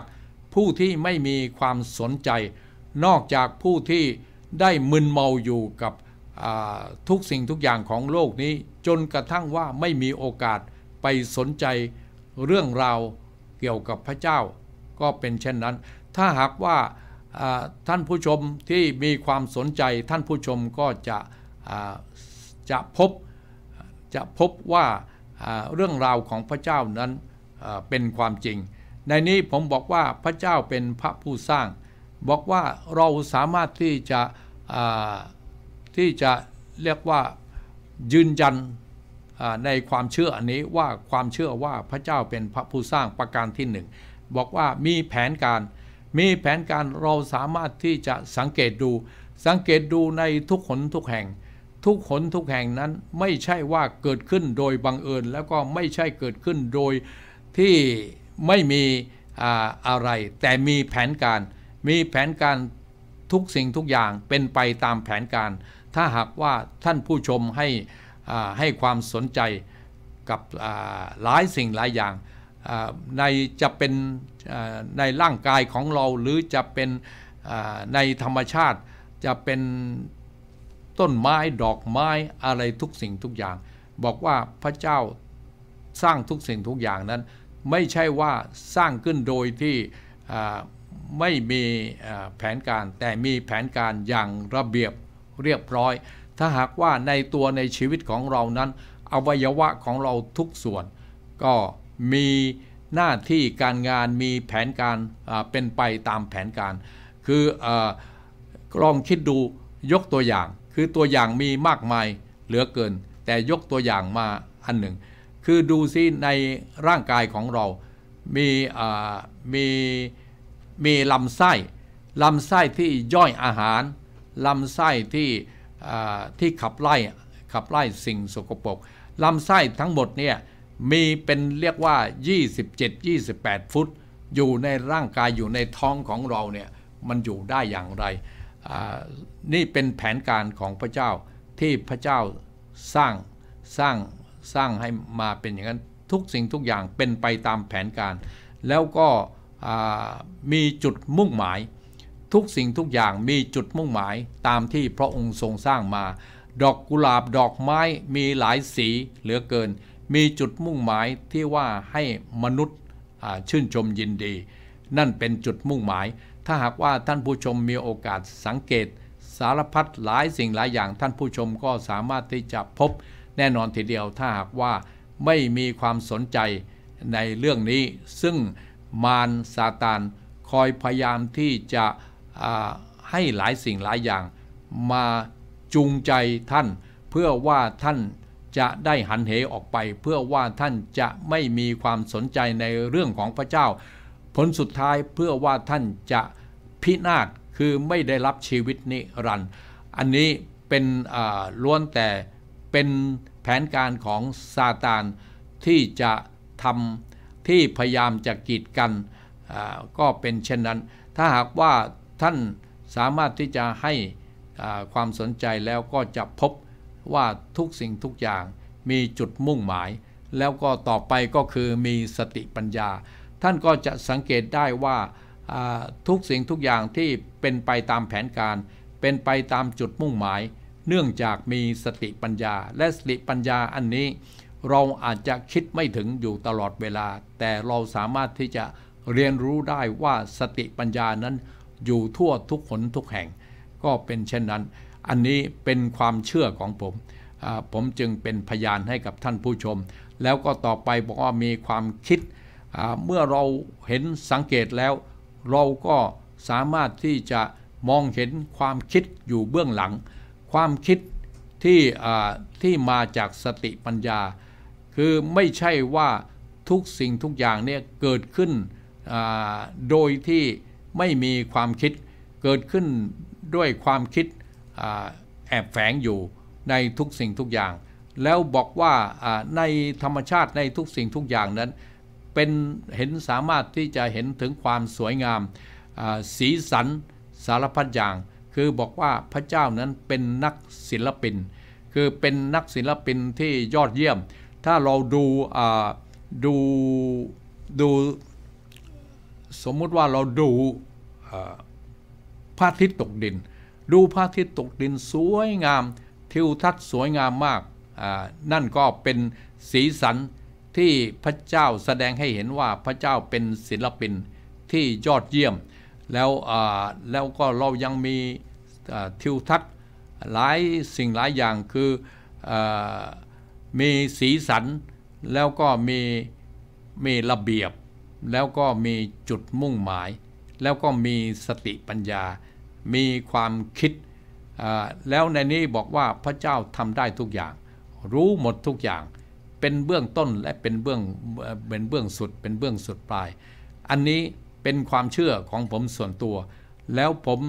ผู้ที่ไม่มีความสนใจ นอกจากผู้ที่ได้มึนเมาอยู่กับทุกสิ่งทุกอย่างของโลกนี้จนกระทั่งว่าไม่มีโอกาสไปสนใจเรื่องราวเกี่ยวกับพระเจ้าก็เป็นเช่นนั้น ถ้าหากว่าท่านผู้ชมที่มีความสนใจท่านผู้ชมก็จะจะพบจะพบว่าเรื่องราวของพระเจ้านั้นเป็นความจริง ในนี้ผมบอกว่าพระเจ้าเป็นพระผู้สร้างบอกว่าเราสามารถที่จะที่จะเรียกว่ายืนยันในความเชื่ออันนี้ว่าความเชื่อว่าพระเจ้าเป็นพระผู้สร้างประการที่หนึ่งบอกว่ามีแผนการ มีแผนการเราสามารถที่จะสังเกตดู สังเกตดูในทุกหนทุกแห่ง ทุกหนทุกแห่งนั้นไม่ใช่ว่าเกิดขึ้นโดยบังเอิญแล้วก็ไม่ใช่เกิดขึ้นโดยที่ไม่มีอะไรแต่มีแผนการมีแผนการทุกสิ่งทุกอย่าง เป็นไปตามแผนการ ถ้าหากว่าท่านผู้ชมให้ให้ความสนใจกับหลายสิ่งหลายอย่างในจะเป็นในร่างกายของเราหรือจะเป็นในธรรมชาติจะเป็นต้นไม้ดอกไม้อะไรทุกสิ่งทุกอย่าง บอกว่าพระเจ้าสร้างทุกสิ่งทุกอย่างนั้น ไม่ใช่ว่าสร้างขึ้นโดยที่ไม่มีแผนการแต่มีแผนการอย่างระเบียบเรียบร้อย ถ้าหากว่าในตัวในชีวิตของเรานั้น อวัยวะของเราทุกส่วน ก็มีหน้าที่การงานมีแผนการเป็นไปตามแผนการ คืออลองคิดดูยกตัวอย่าง คือตัวอย่างมีมากมายเหลือเกิน แต่ยกตัวอย่างมาอันหนึ่ง คือดูซิในร่างกายของเรามีมีมีลำไส้ลำไส้ที่ย่อยอาหารลำไส้ที่ที่ขับไล่ขับไล่สิ่งสกปรกลำไส้ทั้งหมดเนี่ยมีเป็นเรียกว่า 27-28 ฟุต อยู่ในร่างกายอยู่ในท้องของเราเนี่ยมันอยู่ได้อย่างไรนี่เป็นแผนการของพระเจ้าที่พระเจ้าสร้างสร้างสร้างให้มาเป็นอย่างนั้นทุกสิ่งทุกอย่างเป็นไปตามแผนการ แล้วก็มีจุดมุ่งหมาย ทุกสิ่งทุกอย่างมีจุดมุ่งหมายตามที่พระองค์ทรงสร้างมา ดอกกุหลาบดอกไม้มีหลายสีเหลือเกิน มีจุดมุ่งหมายที่ว่าให้มนุษย์ชื่นชมยินดี นั่นเป็นจุดมุ่งหมาย ถ้าหากว่าท่านผู้ชมมีโอกาสสังเกต สารพัดหลายสิ่งหลายอย่าง ท่านผู้ชมก็สามารถที่จะพบแน่นอนทีเดียวถ้าหากว่าไม่มีความสนใจในเรื่องนี้ซึ่งมารซาตานคอยพยายามที่จะให้หลายสิ่งหลายอย่างมาจูงใจท่านเพื่อว่าท่านจะได้หันเหออกไปเพื่อว่าท่านจะไม่มีความสนใจในเรื่องของพระเจ้า ผลสุดท้ายเพื่อว่าท่านจะพินาศคือไม่ได้รับชีวิตนิรันดร์อันนี้เป็นล้วนแต่เป็นแผนการของซาตานที่จะทำที่พยายามจะกีดกันก็เป็นเช่นนั้น ถ้าหากว่าท่านสามารถที่จะให้ความสนใจแล้วก็จะพบว่าทุกสิ่งทุกอย่างมีจุดมุ่งหมาย แล้วก็ต่อไปก็คือมีสติปัญญา ท่านก็จะสังเกตได้ว่าทุกสิ่งทุกอย่างที่เป็นไปตามแผนการ เป็นไปตามจุดมุ่งหมาย เนื่องจากมีสติปัญญา และสติปัญญาอันนี้เราอาจจะคิดไม่ถึงอยู่ตลอดเวลา แต่เราสามารถที่จะเรียนรู้ได้ว่าสติปัญญานั้นอยู่ทั่วทุกขนทุกแห่ง ก็เป็นเช่นนั้น อันนี้เป็นความเชื่อของผม ผมจึงเป็นพยานให้กับท่านผู้ชม แล้วก็ต่อไปบอกว่ามีความคิดเมื่อเราเห็นสังเกตแล้ว เราก็สามารถที่จะมองเห็นความคิดอยู่เบื้องหลัง ความคิดที่ที่มาจากสติปัญญาคือไม่ใช่ว่าทุกสิ่งทุกอย่างเนี่ยเกิดขึ้นโดยที่ไม่มีความคิดเกิดขึ้นด้วยความคิดแอบแฝงอยู่ในทุกสิ่งทุกอย่าง แล้วบอกว่าในธรรมชาติในทุกสิ่งทุกอย่างนั้นเป็นเห็นสามารถที่จะเห็นถึงความสวยงามสีสันสารพัดอย่าง คือบอกว่าพระเจ้านั้นเป็นนักศิลปิน คือเป็นนักศิลปินที่ยอดเยี่ยมถ้าเราดูดูดูสมมุติว่าเราดูพระอาทิตย์ตกดิน ดูพระอาทิตย์ตกดินสวยงามทิวทัศน์สวยงามมาก นั่นก็เป็นสีสันที่พระเจ้าแสดงให้เห็นว่าพระเจ้าเป็นศิลปินที่ยอดเยี่ยม แล้วแล้วก็เรายังมีทิวทัศน์หลาย สิ่งหลายอย่างคืออมีสีสันแล้วก็มีมีระเบียบ แล้วก็มีจุดมุ่งหมาย แล้วก็มีสติปัญญา มีความคิด แล้วในนี้บอกว่าพระเจ้าทำได้ทุกอย่าง รู้หมดทุกอย่าง เป็นเบื้องต้นและเป็นเบื้องเป็นเบื้องสุดเป็นเบื้องสุดปลายอันนี้เป็นความเชื่อของผมส่วนตัว แล้วผม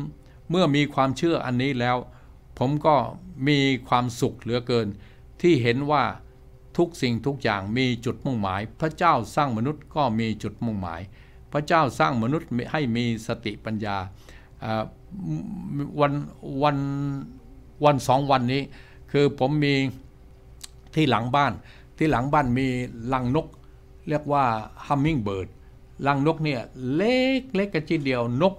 เมื่อมีความเชื่ออันนี้แล้วผมก็มีความสุขเหลือเกินที่เห็นว่าทุกสิ่งทุกอย่างมีจุดมุ่งหมาย พระเจ้าสร้างมนุษย์ก็มีจุดมุ่งหมาย พระเจ้าสร้างมนุษย์ให้มีสติปัญญา วันวันวันสองวันนี้คือผมมีที่หลังบ้านที่หลังบ้านมีลังนกเรียกว่าฮัมมิงเบิร์ดลังนกเนี่ยเล็กเล็กกระจิเดียวนก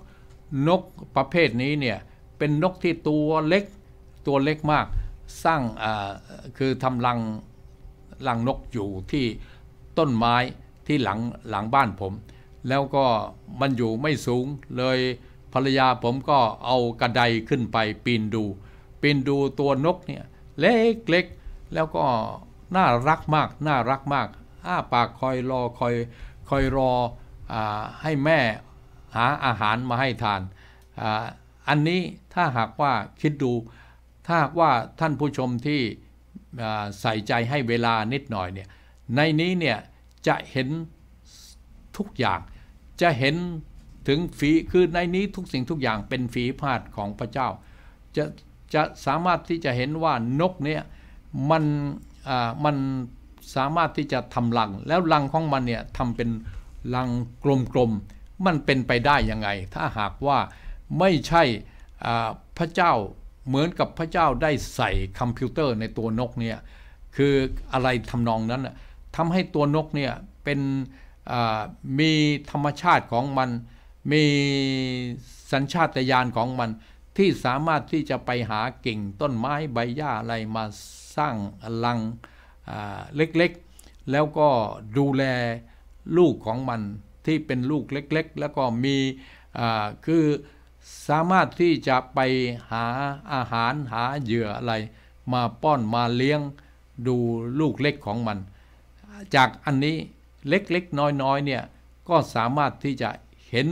นกประเภทนี้เนี่ยเป็นนกที่ตัวเล็กตัวเล็กมากสร้างคือทำรังรังนกอยู่ที่ต้นไม้ที่หลังหลังบ้านผม แล้วก็มันอยู่ไม่สูงเลยภรรยาผมก็เอากระไดขึ้นไปปีนดู ปีนดูตัวนกเนี่ยเล็กๆแล้วก็น่ารักมาก น่ารักมากอ้าปากคอยรอคอยคอยรออให้แม่หาอาหารมาให้ทานออันนี้ถ้าหากว่าคิดดูถ้าว่าท่านผู้ชมที่ใส่ใจให้เวลานิดหน่อยเนี่ย ในนี้เนี่ยจะเห็นทุกอย่าง จะเห็นถึงฝีคือในนี้ทุกสิ่งทุกอย่างเป็นฝีพาดของพระเจ้า จะจะสามารถที่จะเห็นว่านกเนี่ยมันมันสามารถที่จะทำรัง แล้วรังของมันเนี่ยทำเป็นรังกลมๆ มันเป็นไปได้ยังไง ถ้าหากว่าไม่ใช่พระเจ้าเหมือนกับพระเจ้าได้ใส่คอมพิวเตอร์ในตัวนกเนี่ย คืออะไรทำนองนั้นทำให้ตัวนกเนี่ยเป็นมีธรรมชาติของมัน มีสัญชาตญาณของมัน ที่สามารถที่จะไปหากิ่งต้นไม้ใบหญ้าอะไรมาสร้างลังเล็กๆ แล้วก็ดูแลลูกของมันที่เป็นลูกเล็กๆ แล้วก็มีคือสามารถที่จะไปหาอาหารหาเหยื่ออะไร มาป้อนมาเลี้ยงดูลูกเล็กของมัน จากอันนี้เล็กๆน้อยๆเนี่ยก็สามารถที่จะเห็น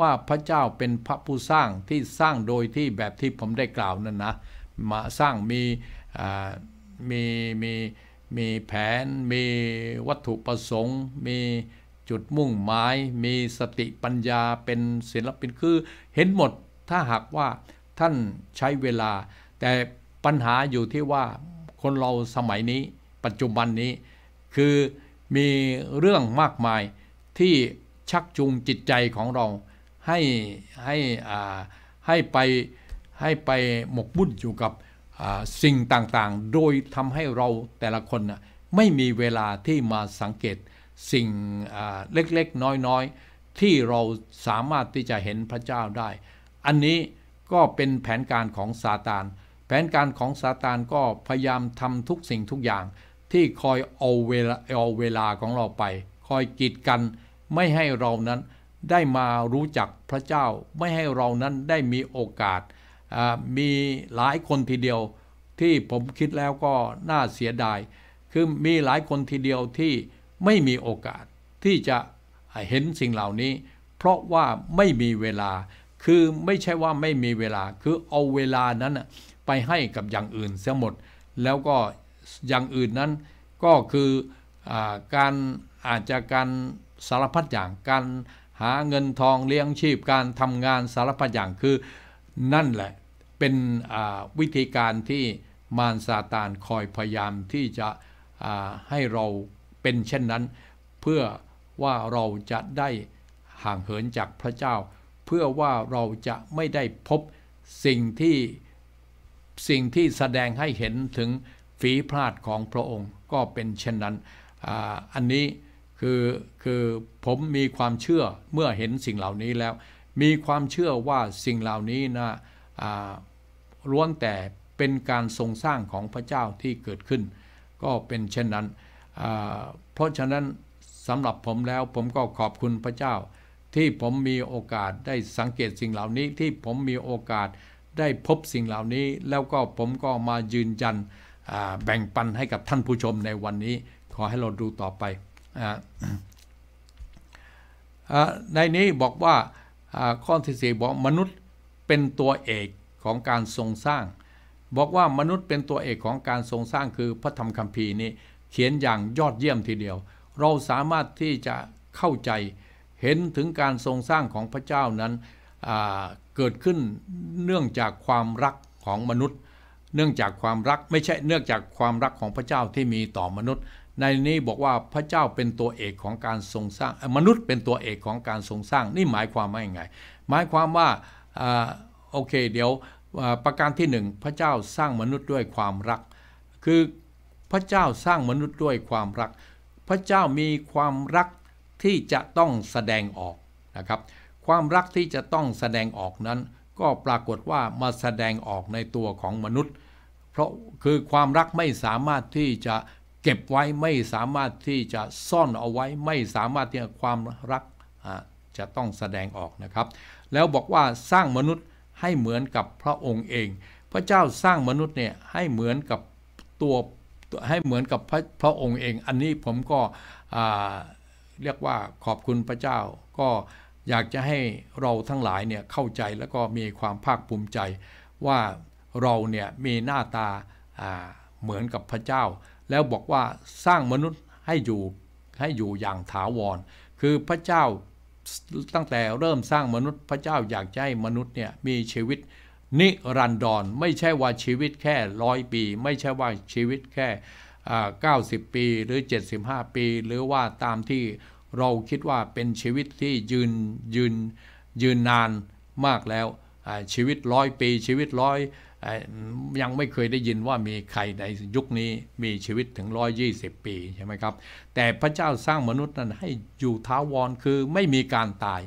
ว่าพระเจ้าเป็นพระผู้สร้างที่สร้างโดยที่แบบที่ผมได้กล่าวนั่นนะมาสร้างมีมีมีมีแผนมีวัตถุประสงค์มีจุดมุ่งหมายมีสติปัญญาเป็นศิลปินคือเห็นหมดถ้าหากว่าท่านใช้เวลา แต่ปัญหาอยู่ที่ว่าคนเราสมัยนี้ปัจจุบันนี้คือมีเรื่องมากมายที่ชักจูงจิตใจของเราให้ให้ให้ไปให้ไปหมกมุ่นอยู่กับสิ่งต่างๆ โดยทำให้เราแต่ละคนไม่มีเวลาที่มาสังเกตสิ่งเล็กๆ น้อยๆที่เราสามารถที่จะเห็นพระเจ้าได้ อันนี้ก็เป็นแผนการของซาตาน แผนการของซาตานก็พยายามทำทุกสิ่งทุกอย่างที่คอยเอาเวลาเอาเวลาของเราไป คอยกีดกันไม่ให้เรานั้นได้มารู้จักพระเจ้า ไม่ให้เรานั้นได้มีโอกาสมีหลายคนทีเดียวที่ผมคิดแล้วก็น่าเสียดาย คือมีหลายคนทีเดียวที่ไม่มีโอกาสที่จะเห็นสิ่งเหล่านี้ เพราะว่าไม่มีเวลา คือไม่ใช่ว่าไม่มีเวลา คือเอาเวลานั้นไปให้กับอย่างอื่นเสียหมด แล้วก็อย่างอื่นนั้นก็คืออการอาจจะการสารพัดอย่างการหาเงินทองเลี้ยงชีพการทำงานสารพัดอย่างคือนั่นแหละเป็นวิธีการที่มารซาตานคอยพยายามที่จะให้เราเป็นเช่นนั้นเพื่อว่าเราจะได้ห่างเหินจากพระเจ้า เพื่อว่าเราจะไม่ได้พบสิ่งที่สิ่งที่แสดงให้เห็นถึงฝีพลาดของพระองค์ ก็เป็นเช่นนั้นออันนี้คือคือผมมีความเชื่อเมื่อเห็นสิ่งเหล่านี้แล้ว มีความเชื่อว่าสิ่งเหล่านี้นะล้วนแต่เป็นการทรงสร้างของพระเจ้าที่เกิดขึ้น ก็เป็นเช่นนั้นเพราะฉะนั้นสำหรับผมแล้วผมก็ขอบคุณพระเจ้า ที่ผมมีโอกาสได้สังเกตสิ่งเหล่านี้ ที่ผมมีโอกาสได้พบสิ่งเหล่านี้ แล้วก็ผมก็มายืนยันแบ่งปันให้กับท่านผู้ชมในวันนี้ขอให้เราดูต่อไปอในนี้บอกว่าข้อที่สี่บอกมนุษย์เป็นตัวเอกของการทรงสร้าง บอกว่ามนุษย์เป็นตัวเอกของการทรงสร้างคือพระธรรมคัมภีร์นี้เขียนอย่างยอดเยี่ยมทีเดียว เราสามารถที่จะเข้าใจเห็นถึงการทรงสร้างของพระเจ้านั้นเกิดขึ้นเนื่องจากความรักของมนุษย์ เนื่องจากความรักไม่ใช่เนื่องจากความรักของพระเจ้าที่มีต่อมนุษย์ ในนี้บอกว่าพระเจ้าเป็นตัวเอกของการทรงสร้างมนุษย์เป็นตัวเอกของการทรงสร้างนี่หมายความว่าอย่างไง หมายความว่าโอเคเดี๋ยวประการที่หนึ่งพระเจ้าสร้างมนุษย์ด้วยความรักคือพระเจ้าสร้างมนุษย์ด้วยความรัก พระเจ้ามีความรักที่จะต้องแสดงออกนะครับ ความรักที่จะต้องแสดงออกนั้น ก็ปรากฏว่ามาแสดงออกในตัวของมนุษย์ เพราะคือความรักไม่สามารถที่จะเก็บไว้ ไม่สามารถที่จะซ่อนเอาไว้ ไม่สามารถที่ความรักจะต้องแสดงออกนะครับ แล้วบอกว่าสร้างมนุษย์ให้เหมือนกับพระองค์เอง พระเจ้าสร้างมนุษย์เนี่ยให้เหมือนกับตัวให้เหมือนกับพระพระองค์เอง อันนี้ผมก็เรียกว่าขอบคุณพระเจ้า ก็อยากจะให้เราทั้งหลายเนี่ยเข้าใจแล้วก็มีความภาคภูมิใจ ว่าเราเนี่ยมีหน้าตาเหมือนกับพระเจ้า แล้วบอกว่าสร้างมนุษย์ให้อยู่ให้อยู่อย่างถาวร คือพระเจ้าตั้งแต่เริ่มสร้างมนุษย์พระเจ้าอยากให้มนุษย์เนี่ยมีชีวิตนิรันดรไม่ใช่ว่าชีวิตแค่ร้อยปี ไม่ใช่ว่าชีวิตแค่เก้าสิบปีหรือ 75 ปี หรือว่าตามที่เราคิดว่าเป็นชีวิตที่ยืนยืนยืนนานมากแล้วชีวิตร้อยปีชีวิตร้อยยังไม่เคยได้ยินว่ามีใครในยุคนี้มีชีวิตถึง120 ปีใช่ไหมครับ แต่พระเจ้าสร้างมนุษย์นั้นให้อยู่ท้าวรคือไม่มีการตาย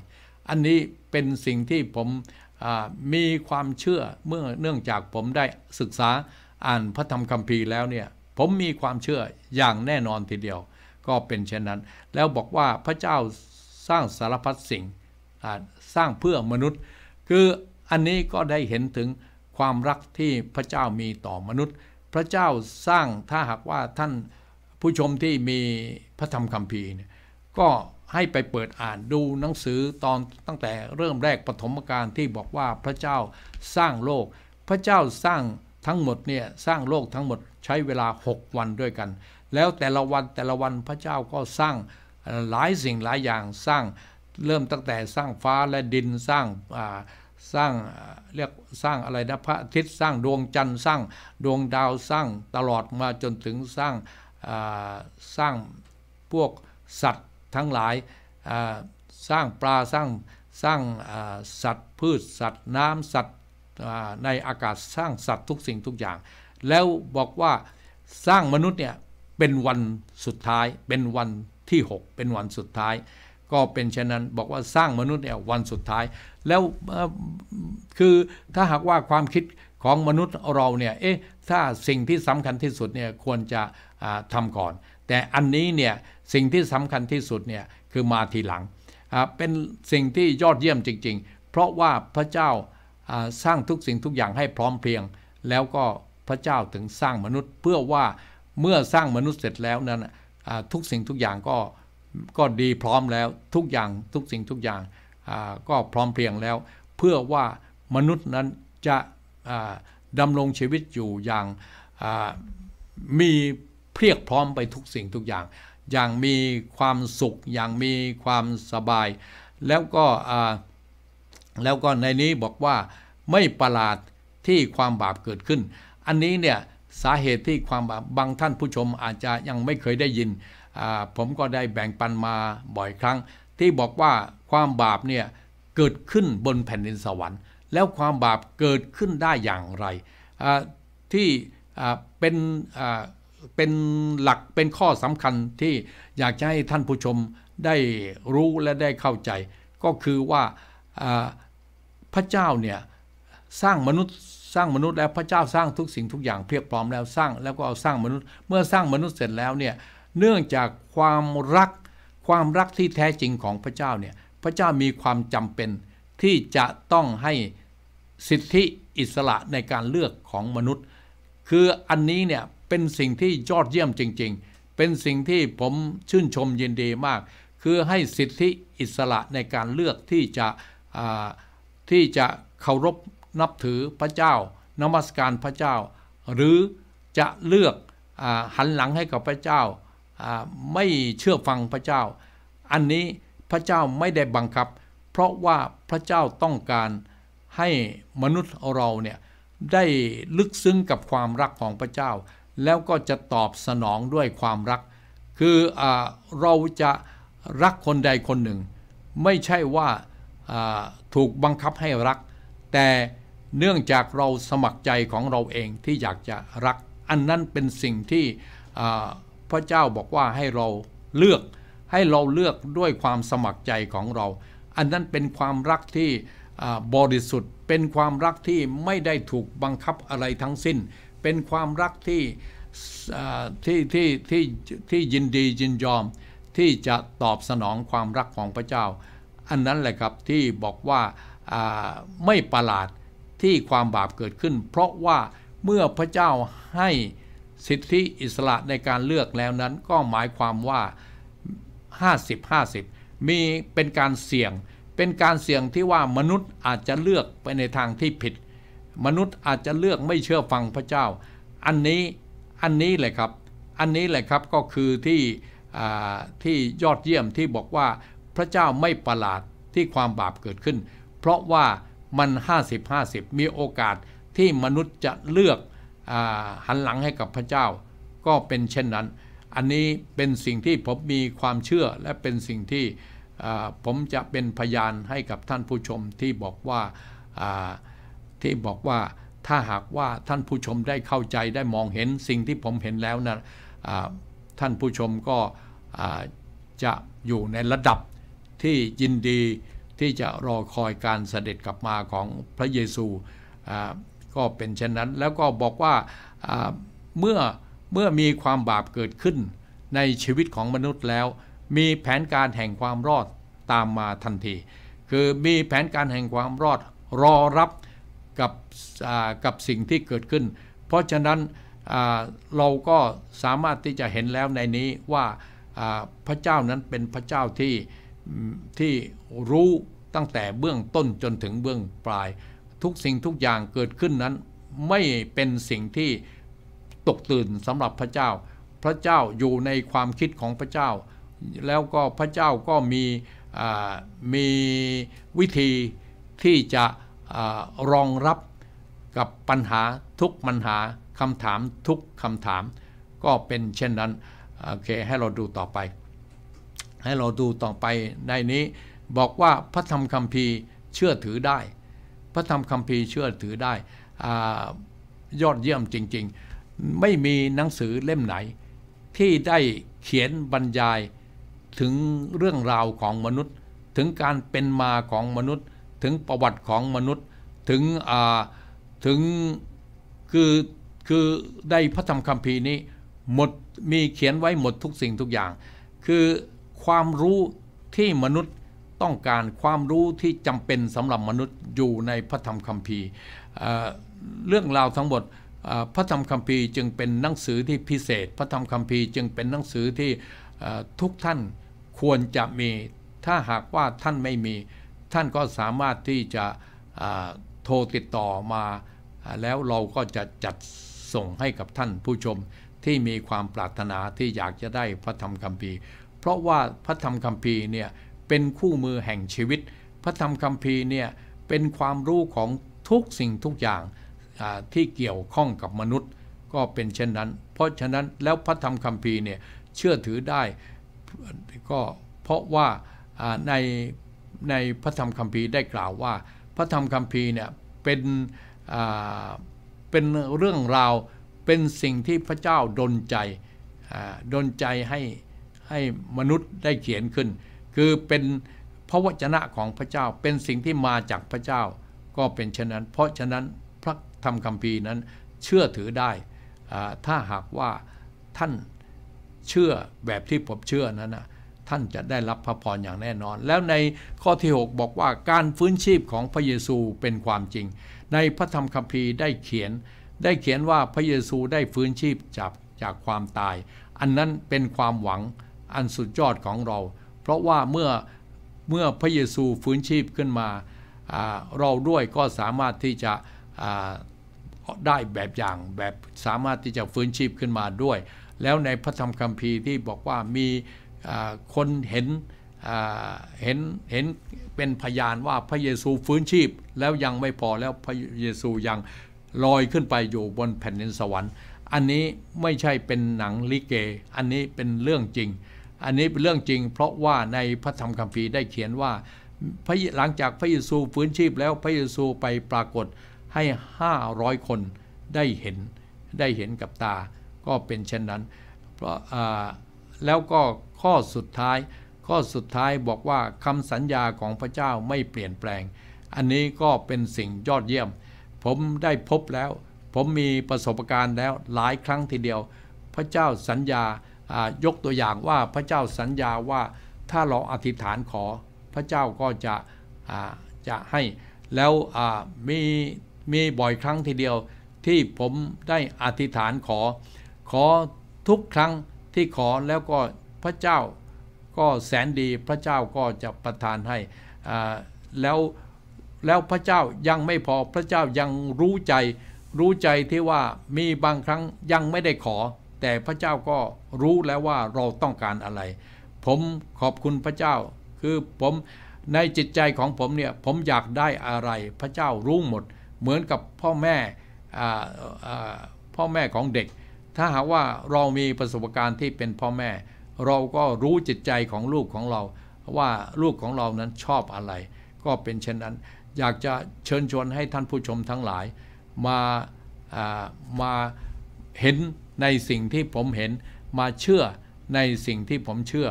อันนี้เป็นสิ่งที่ผมมีความเชื่อเมื่อเนื่องจากผมได้ศึกษาอ่านพระธรรมคัมภีร์แล้วเนี่ยผมมีความเชื่ออย่างแน่นอนทีเดียวก็เป็นเช่นนั้น แล้วบอกว่าพระเจ้าสร้างสารพัดสิ่งสร้างเพื่อมนุษย์ คืออันนี้ก็ได้เห็นถึงความรักที่พระเจ้ามีต่อมนุษย์ พระเจ้าสร้างถ้าหากว่าท่านผู้ชมที่มีพระธรรมคัมภีร์ก็ให้ไปเปิดอ่านดูหนังสือตอนตั้งแต่เริ่มแรกปฐมกาลที่บอกว่าพระเจ้าสร้างโลก พระเจ้าสร้างทั้งหมดเนี่ยสร้างโลกทั้งหมดใช้เวลา 6 วันด้วยกัน แล้วแต่ละวัน แต่ละวันพระเจ้าก็สร้างหลายสิ่งหลายอย่างสร้างเริ่มตั้งแต่สร้างฟ้าและดินสร้างสร้าง เรียกสร้างอะไรนะพระอาทิตย์สร้างดวงจันทร์สร้างดวงดาวสร้างตลอดมาจนถึงสร้างสร้างพวกสัตวทั้งหลายสร้างปลาสร้างสร้างสัตว์พืชสัตว์น้ำสัตว์ในอากาศสร้างสัตว์ทุกสิ่งทุกอย่าง แล้วบอกว่าสร้างมนุษย์เนี่ยเป็นวันสุดท้าย เป็นวันที่ 6 เป็นวันสุดท้าย ก็เป็นเช่นนั้นบอกว่าสร้างมนุษย์เนี่ยวันสุดท้าย แล้วคือถ้าหากว่าความคิดของมนุษย์เราเนี่ยเอ๊ะถ้าสิ่งที่สำคัญที่สุดเนี่ยควรจะทำก่อนแต่อันนี้เนี่ยสิ่งที่สำคัญที่สุดเนี่ยคือมาทีหลัง เป็นสิ่งที่ยอดเยี่ยมจริง ๆ เพราะว่าพระเจ้าสร้างทุกสิ่งทุกอย่างให้พร้อมเพียง แล้วก็พระเจ้าถึงสร้างมนุษย์ เพื่อว่าเมื่อสร้างมนุษย์เสร็จแล้วนั้นทุกสิ่งทุกอย่างก็ก็ดีพร้อมแล้วทุกอย่างทุกสิ่งทุกอย่างก็พร้อมเพียงแล้ว เพื่อว่ามนุษย์นั้นจะดำรงชีวิตอยู่อย่างมีเพียกพร้อมไปทุกสิ่งทุกอย่าง อย่างมีความสุข อย่างมีความสบาย แล้วก็แล้วก็ในนี้บอกว่าไม่ประหลาดที่ความบาปเกิดขึ้น อันนี้เนี่ยสาเหตุที่ความบาปบางท่านผู้ชมอาจจะยังไม่เคยได้ยิน ผมก็ได้แบ่งปันมาบ่อยครั้งที่บอกว่าความบาปเนี่ยเกิดขึ้นบนแผ่นดินสวรรค์ แล้วความบาปเกิดขึ้นได้อย่างไร ที่เป็นเป็นหลักเป็นข้อสำคัญที่อยากจะให้ท่านผู้ชมได้รู้และได้เข้าใจ ก็คือว่าพระเจ้าเนี่ย สร้างมนุษย์สร้างมนุษย์แล้วพระเจ้าสร้างทุกสิ่งทุกอย่างเพียบพร้อมแล้วสร้าง แล้วก็เอาสร้างมนุษย์ เมื่อสร้างมนุษย์เสร็จแล้วเนี่ย เนื่องจากความรักความรักที่แท้จริงของพระเจ้าเนี่ย พระเจ้ามีความจำเป็นที่จะต้องให้สิทธิอิสระในการเลือกของมนุษย์ คืออันนี้เนี่ยเป็นสิ่งที่ยอดเยี่ยมจริงๆ เป็นสิ่งที่ผมชื่นชมยินดีมาก คือให้สิทธิอิสระในการเลือกที่จะที่จะเคารพนับถือพระเจ้า นมัสการพระเจ้า หรือจะเลือกอหันหลังให้กับพระเจ้าไม่เชื่อฟังพระเจ้า อันนี้พระเจ้าไม่ได้บังคับ เพราะว่าพระเจ้าต้องการให้มนุษย์เราเนี่ยได้ลึกซึ้งกับความรักของพระเจ้าแล้วก็จะตอบสนองด้วยความรัก คืออเราจะรักคนใดคนหนึ่ง ไม่ใช่ว่าถูกบังคับให้รัก แต่เนื่องจากเราสมัครใจของเราเองที่อยากจะรัก อันนั้นเป็นสิ่งที่พระเจ้าบอกว่าให้เราเลือก ให้เราเลือกด้วยความสมัครใจของเรา อันนั้นเป็นความรักที่บริสุทธิ์ เป็นความรักที่ไม่ได้ถูกบังคับอะไรทั้งสิ้นเป็นความรักที่ที่ที่ที่ที่ยินดียินยอมที่จะตอบสนองความรักของพระเจ้า อันนั้นแหละครับที่บอกว่าไม่ประหลาดที่ความบาปเกิดขึ้น เพราะว่าเมื่อพระเจ้าให้สิทธิอิสระในการเลือกแล้วนั้นก็หมายความว่า 50 50 มีเป็นการเสี่ยง เป็นการเสี่ยงที่ว่ามนุษย์อาจจะเลือกไปในทางที่ผิดมนุษย์อาจจะเลือกไม่เชื่อฟังพระเจ้า อันนี้ อันนี้แหละครับ อันนี้แหละครับก็คือที่ที่ยอดเยี่ยมที่บอกว่าพระเจ้าไม่ประหลาดที่ความบาปเกิดขึ้น เพราะว่ามัน 50-50 มีโอกาสที่มนุษย์จะเลือกอหันหลังให้กับพระเจ้า ก็เป็นเช่นนั้น อันนี้เป็นสิ่งที่ผมมีความเชื่อและเป็นสิ่งที่ผมจะเป็นพยานให้กับท่านผู้ชมที่บอกว่าาที่บอกว่าถ้าหากว่าท่านผู้ชมได้เข้าใจได้มองเห็นสิ่งที่ผมเห็นแล้วนะท่านผู้ชมก็จะอยู่ในระดับที่ยินดีที่จะรอคอยการเสด็จกลับมาของพระเยซูก็เป็นเช่นนั้น แล้วก็บอกว่าเมื่อเมื่อมีความบาปเกิดขึ้นในชีวิตของมนุษย์แล้ว มีแผนการแห่งความรอดตามมาทันทีคือมีแผนการแห่งความรอดรอรับกับกับสิ่งที่เกิดขึ้น เพราะฉะนั้นเราก็สามารถที่จะเห็นแล้วในนี้ว่าพระเจ้านั้นเป็นพระเจ้าที่ที่รู้ตั้งแต่เบื้องต้นจนถึงเบื้องปลาย ทุกสิ่งทุกอย่างเกิดขึ้นนั้น ไม่เป็นสิ่งที่ตกตื่นสำหรับพระเจ้า พระเจ้าอยู่ในความคิดของพระเจ้า แล้วก็พระเจ้าก็มีมีวิธีที่จะรองรับกับปัญหาทุกปัญหาคำถามทุกคำถามก็เป็นเช่นนั้นโอเคให้เราดูต่อไป ให้เราดูต่อไปในนี้บอกว่าพระธรรมคัมภีร์เชื่อถือได้ พระธรรมคัมภีร์เชื่อถือได้ ยอดเยี่ยมจริงๆ ไม่มีหนังสือเล่มไหน ที่ได้เขียนบรรยายถึงเรื่องราวของมนุษย์ถึงการเป็นมาของมนุษย์ถึงประวัติของมนุษย์ถึงถึงคือคือได้พระธรรมคัมภีร์นี้หมดมีเขียนไว้หมดทุกสิ่งทุกอย่าง คือความรู้ที่มนุษย์ต้องการความรู้ที่จำเป็นสำหรับมนุษย์อยู่ในพระธรรมคัมภีร์เรื่องราวทั้งหมดพระธรรมคัมภีร์จึงเป็นหนังสือที่พิเศษ พระธรรมคัมภีร์จึงเป็นหนังสือที่ทุกท่านควรจะมีถ้าหากว่าท่านไม่มีท่านก็สามารถที่จะโทรติดต่อมา แล้วเราก็จะจัดส่งให้กับท่านผู้ชมที่มีความปรารถนาที่อยากจะได้พระธรรมคัมภีร์ เพราะว่าพระธรรมคัมภีร์เนี่ยเป็นคู่มือแห่งชีวิต พระธรรมคัมภีร์เนี่ยเป็นความรู้ของทุกสิ่งทุกอย่างที่เกี่ยวข้องกับมนุษย์ก็เป็นเช่นนั้น เพราะฉะนั้นแล้วพระธรรมคัมภีร์เนี่ยเชื่อถือได้ก็เพราะว่าในในพระธรรมคัมภีร์ได้กล่าวว่าพระธรรมคัมภีร์เนี่ยเป็นเป็นเรื่องราว เป็นสิ่งที่พระเจ้าดนใจดนใจให้ให้มนุษย์ได้เขียนขึ้น คือเป็นพระวจนะของพระเจ้าเป็นสิ่งที่มาจากพระเจ้าก็เป็นเช่นนั้น เพราะฉะนั้นพระธรรมคัมภีร์นั้นเชื่อถือได้ ถ้าหากว่าท่านเชื่อแบบที่ผมเชื่อนั้นนะท่านจะได้รับพระพรอย่างแน่นอน แล้วในข้อที่ 6 บอกว่า การฟื้นชีพของพระเยซูเป็นความจริง ในพระธรรมคัมภีร์ได้เขียนได้เขียนว่าพระเยซูได้ฟื้นชีพจากจากความตาย อันนั้นเป็นความหวังอันสุดยอดของเรา เพราะว่าเมื่อเมื่อพระเยซูฟื้นชีพขึ้นมาเราด้วยก็สามารถที่จะได้แบบอย่างแบบสามารถที่จะฟื้นชีพขึ้นมาด้วย แล้วในพระธรรมคัมภีร์ที่บอกว่ามีคนเห็นเห็นเห็นเป็นพยานว่าพระเยซูฟื้นชีพแล้วยังไม่พอแล้วพระเยซูยังลอยขึ้นไปอยู่บนแผ่นดินสวรรค์ อันนี้ไม่ใช่เป็นหนังลิเก อันนี้เป็นเรื่องจริง อันนี้เป็นเรื่องจริง เพราะว่าในพระธรรมคัมภีร์ได้เขียนว่าหลังจากพระเยซูฟื้นชีพแล้วพระเยซูไปปรากฏให้ 500 คนได้เห็นได้เห็นกับตาก็เป็นเช่นนั้นเพราะแล้วก็ข้อสุดท้าย ข้อสุดท้ายบอกว่าคำสัญญาของพระเจ้าไม่เปลี่ยนแปลง อันนี้ก็เป็นสิ่งยอดเยี่ยม ผมได้พบแล้ว ผมมีประสบการณ์แล้วหลายครั้งทีเดียว พระเจ้าสัญญายกตัวอย่างว่าพระเจ้าสัญญาว่าถ้าเราอธิษฐานขอพระเจ้าก็จะจะให้ แล้วมีมีบ่อยครั้งทีเดียวที่ผมได้อธิษฐานขอ ขอทุกครั้งที่ขอแล้วก็ระเจ้าก็แสนดีพระเจ้าก็จะประทานให้แล้วแล้วพระเจ้ายังไม่พอพระเจ้ายังรู้ใจ รู้ใจที่ว่ามีบางครั้งยังไม่ได้ขอ แต่พระเจ้าก็รู้แล้วว่าเราต้องการอะไร ผมขอบคุณพระเจ้าคือผมในจิตใจของผมเนี่ย ผมอยากได้อะไร พระเจ้ารู้หมดเหมือนกับพ่อแม่พ่อแม่ของเด็ก ถ้าหากว่าเรามีประสบการณ์ที่เป็นพ่อแม่เราก็รู้จิตใจของลูกของเราว่าลูกของเรานั้นชอบอะไร ก็เป็นเช่นนั้นอยากจะเชิญชวนให้ท่านผู้ชมทั้งหลายมาามาเห็นในสิ่งที่ผมเห็น มาเชื่อในสิ่งที่ผมเชื่อ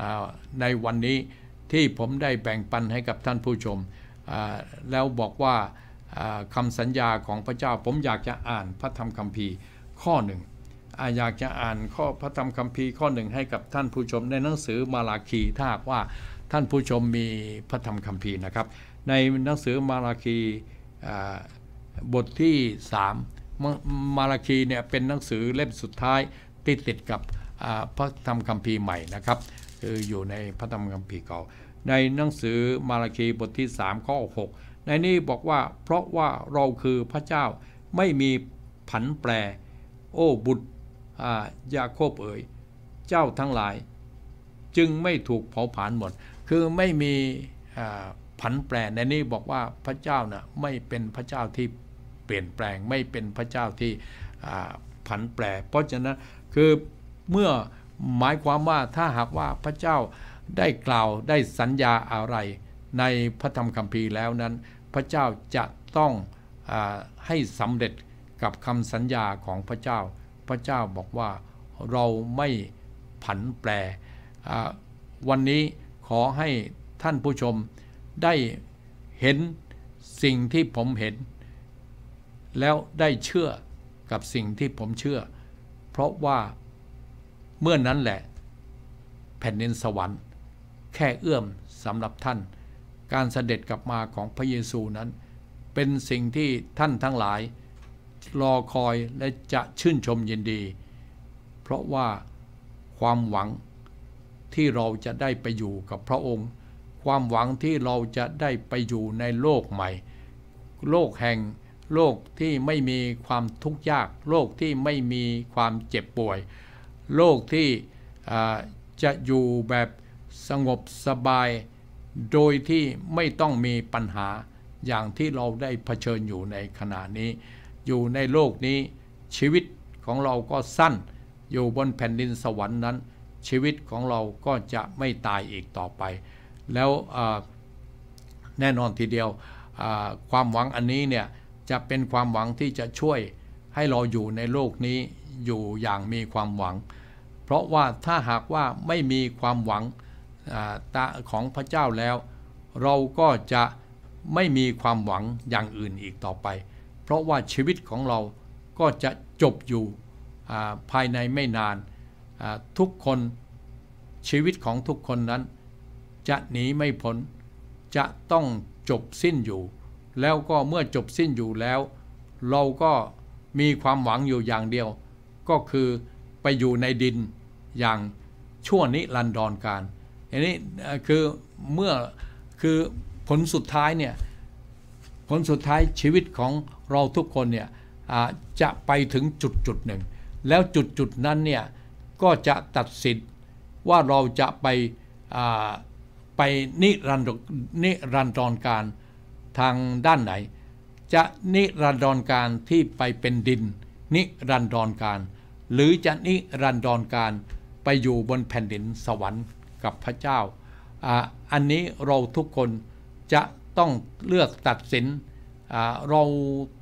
อในวันนี้ที่ผมได้แบ่งปันให้กับท่านผู้ชม แล้วบอกว่าคำสัญญาของพระเจ้าผมอยากจะอ่านพระธรรมคัมภีร์ข้อหนึ่งอยากจะอ่านข้อพระธรรมคัมภีร์ข้อหนึ่งให้กับท่านผู้ชม ในหนังสือมาลาคีถ้าว่าท่านผู้ชมมีพระธรรมคัมภีร์นะครับ ในหนังสือมาลาคีบทที่ 3 มาลาคีเนี่ยเป็นหนังสือเล่มสุดท้ายติดติดกับพระธรรมคัมภีร์ใหม่นะครับ คืออยู่ในพระธรรมคัมภีร์เก่า ในหนังสือมาลาคีบทที่3ข้อ6ในนี้บอกว่าเพราะว่าเราคือพระเจ้าไม่มีผันแปรโอ้บุตรยาโคบเอ๋ย เจ้าทั้งหลายจึงไม่ถูกเผาผลาญหมด คือไม่มีผันแปร ในนี้บอกว่าพระเจ้าน่ะไม่เป็นพระเจ้าที่เปลี่ยนแปลง ไม่เป็นพระเจ้าที่ผันแปร เพราะฉะนั้นคือเมื่อหมายความว่าถ้าหากว่าพระเจ้าได้กล่าวได้สัญญาอะไร ในพระธรรมคัมภีร์แล้วนั้น พระเจ้าจะต้องอให้สำเร็จกับคำสัญญาของพระเจ้าพระเจ้าบอกว่าเราไม่ผันแปรวันนี้ขอให้ท่านผู้ชมได้เห็นสิ่งที่ผมเห็น แล้วได้เชื่อกับสิ่งที่ผมเชื่อ เพราะว่าเมื่อนนั้นแหละแผ่นดินสวรรค์ แค่เอื้อมสำหรับท่าน การเสด็จกลับมาของพระเยซูนั้น เป็นสิ่งที่ท่านทั้งหลายรอคอยและจะชื่นชมยินดี เพราะว่าความหวังที่เราจะได้ไปอยู่กับพระองค์ ความหวังที่เราจะได้ไปอยู่ในโลกใหม่ โลกแห่งโลกที่ไม่มีความทุกข์ยาก โลกที่ไม่มีความเจ็บป่วย โลกที่จะอยู่แบบสงบสบาย โดยที่ไม่ต้องมีปัญหาอย่างที่เราได้เผชิญอยู่ในขณะนี้อยู่ในโลกนี้ชีวิตของเราก็สั้นอยู่บนแผ่นดินสวรรค์นั้น ชีวิตของเราก็จะไม่ตายอีกต่อไป แล้วแน่นอนทีเดียวความหวังอันนี้เนี่ยจะเป็นความหวังที่จะช่วยให้เราอยู่ในโลกนี้อยู่อย่างมีความหวัง เพราะว่าถ้าหากว่าไม่มีความหวังของพระเจ้าแล้ว เราก็จะไม่มีความหวังอย่างอื่นอีกต่อไปเพราะว่าชีวิตของเราก็จะจบอยู่ภายในไม่นานทุกคนชีวิตของทุกคนนั้นจะหนีไม่พ้นจะต้องจบสิ้นอยู่ แล้วก็เมื่อจบสิ้นอยู่แล้ว เราก็มีความหวังอยู่อย่างเดียว ก็คือไปอยู่ในดินอย่างชั่วนิรันดรการอันนี้คือเมื่อคือผลสุดท้ายเนี่ยผลสุดท้ายชีวิตของเราทุกคนเนี่ยจะไปถึงจุดจุดหนึ่ง แล้วจุดจุดนั้นเนี่ยก็จะตัดสินว่าเราจะไปไปนิรันดนิรันดรการทางด้านไหน จะนิรันดรการที่ไปเป็นดิน นิรันดรการ หรือจะนิรันดรการไปอยู่บนแผ่นดินสวรรค์กับพระเจ้าออันนี้เราทุกคนจะต้องเลือกตัดสินเรา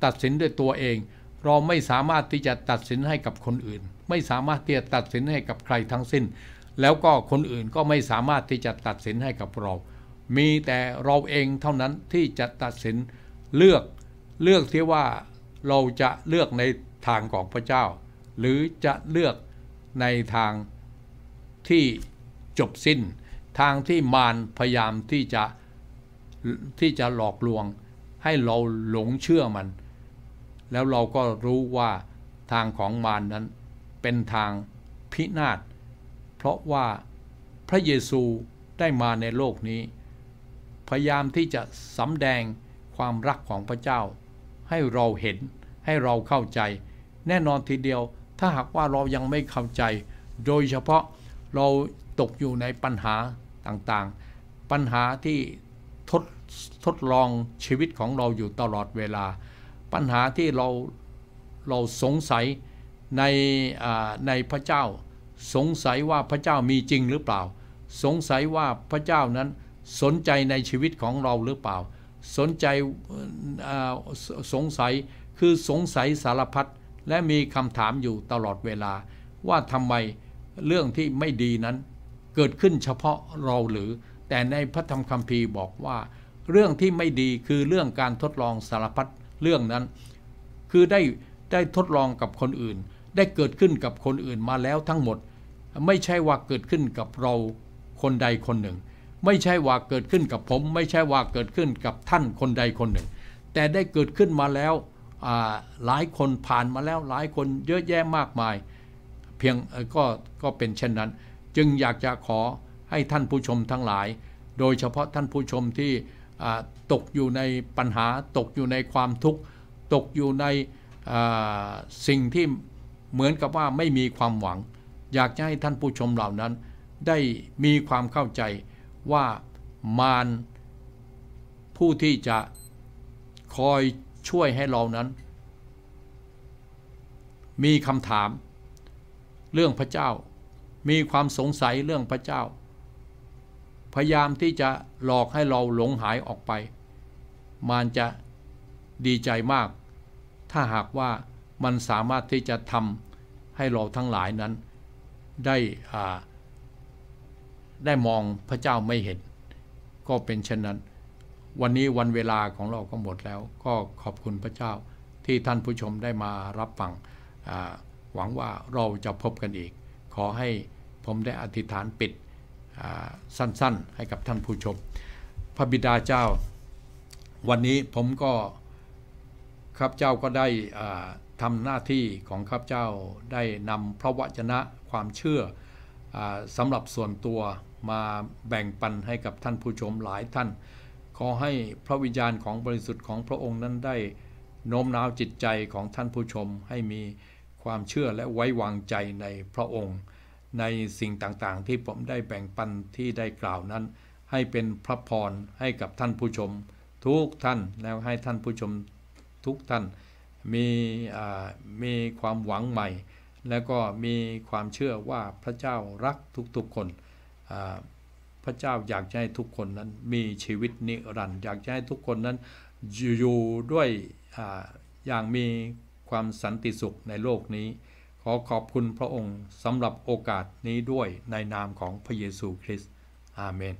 ตัดสินด้วยตัวเอง เราไม่สามารถที่จะตัดสินให้กับคนอื่น ไม่สามารถที่จะตัดสินให้กับใครทั้งสิ้น แล้วก็คนอื่นก็ไม่สามารถที่จะตัดสินให้กับเรา มีแต่เราเองเท่านั้นที่จะตัดสินเลือกเลือกที่ว่าเราจะเลือกในทางของพระเจ้า หรือจะเลือกในทางที่จบสิ้น ทางที่มารพยายามที่จะที่จะหลอกลวงให้เราหลงเชื่อมัน แล้วเราก็รู้ว่าทางของมารนนั้น เป็นทางพินาศเพราะว่าพระเยซูได้มาในโลกนี้ พยายามที่จะสำแดงความรักของพระเจ้า ให้เราเห็นให้เราเข้าใจ แน่นอนทีเดียว ถ้าหากว่าเรายังไม่เข้าใจ โดยเฉพาะเราตกอยู่ในปัญหาต่างๆ ปัญหาที่ทดลองชีวิตของเราอยู่ตลอดเวลา ปัญหาที่เรา เราสงสัยในในพระเจ้า สงสัยว่าพระเจ้ามีจริงหรือเปล่า สงสัยว่าพระเจ้านั้นสนใจในชีวิตของเราหรือเปล่า สนใจสงสัย คือสงสัยสารพัด และมีคำถามอยู่ตลอดเวลา ว่าทำไมเรื่องที่ไม่ดีนั้น เกิดขึ้นเฉพาะเราหรือ แต่ในพระธรรมคัมภีร์บอกว่าเรื่องที่ไม่ดีคือเรื่องการทดลองสารพัดเรื่องนั้น คือได้ได้ทดลองกับคนอื่น ได้เกิดขึ้นกับคนอื่นมาแล้วทั้งหมดไม่ใช่ว่าเกิดขึ้นกับเราคนใดคนหนึ่ง ไม่ใช่ว่าเกิดขึ้นกับผม ไม่ใช่ว่าเกิดขึ้นกับท่านคนใดคนหนึ่ง แต่ได้เกิดขึ้นมาแล้วหลายคนผ่านมาแล้วหลายคนเยอะแยะมากมาย เพียงก็ก็เป็นเช่นนั้น จึงอยากจะขอให้ท่านผู้ชมทั้งหลาย โดยเฉพาะท่านผู้ชมที่ตกอยู่ในปัญหาตกอยู่ในความทุกข์ ตกอยู่ในสิ่งที่เหมือนกับว่าไม่มีความหวัง อยากจะให้ท่านผู้ชมเหล่านั้น ได้มีความเข้าใจว่ามารผู้ที่จะคอยช่วยให้เรานั้น มีคำถามเรื่องพระเจ้า มีความสงสัยเรื่องพระเจ้าพยายามที่จะหลอกให้เราหลงหายออกไปมันจะดีใจมาก ถ้าหากว่ามันสามารถที่จะทำให้เราทั้งหลายนั้นได้ได้มองพระเจ้าไม่เห็น ก็เป็นเช่นนั้น วันนี้วันเวลาของเราก็หมดแล้ว ก็ขอบคุณพระเจ้าที่ท่านผู้ชมได้มารับฟังหวังว่าเราจะพบกันอีก ขอให้ผมได้อธิษฐานปิดสั้นๆให้กับท่านผู้ชม พระบิดาเจ้า วันนี้ผมก็ครับเจ้าก็ได้ทำหน้าที่ของครับเจ้าได้นำพระวจนะความเชื่ออสำหรับส่วนตัวมาแบ่งปันให้กับท่านผู้ชมหลายท่านขอให้พระวิญญาณของบริสุทธิ์ของพระองค์นั้นได้โน้มน้าวจิตใจของท่านผู้ชมให้มีความเชื่อและไว้วางใจในพระองค์ในสิ่งต่างๆที่ผมได้แบ่งปันที่ได้กล่าวนั้น ให้เป็นพระพรให้กับท่านผู้ชมทุกท่านแล้วให้ท่านผู้ชมทุกท่านมีมีความหวังใหม่ แล้วก็มีความเชื่อว่าพระเจ้ารักทุกๆคนพระเจ้าอยากให้ทุกคนนั้นมีชีวิตนิรันดร์อยากให้ทุกคนนั้นอยู่ด้วยออย่างมีความสันติสุขในโลกนี้ขอขอบคุณพระองค์สำหรับโอกาสนี้ด้วยในนามของพระเยซูคริสต์อาเมน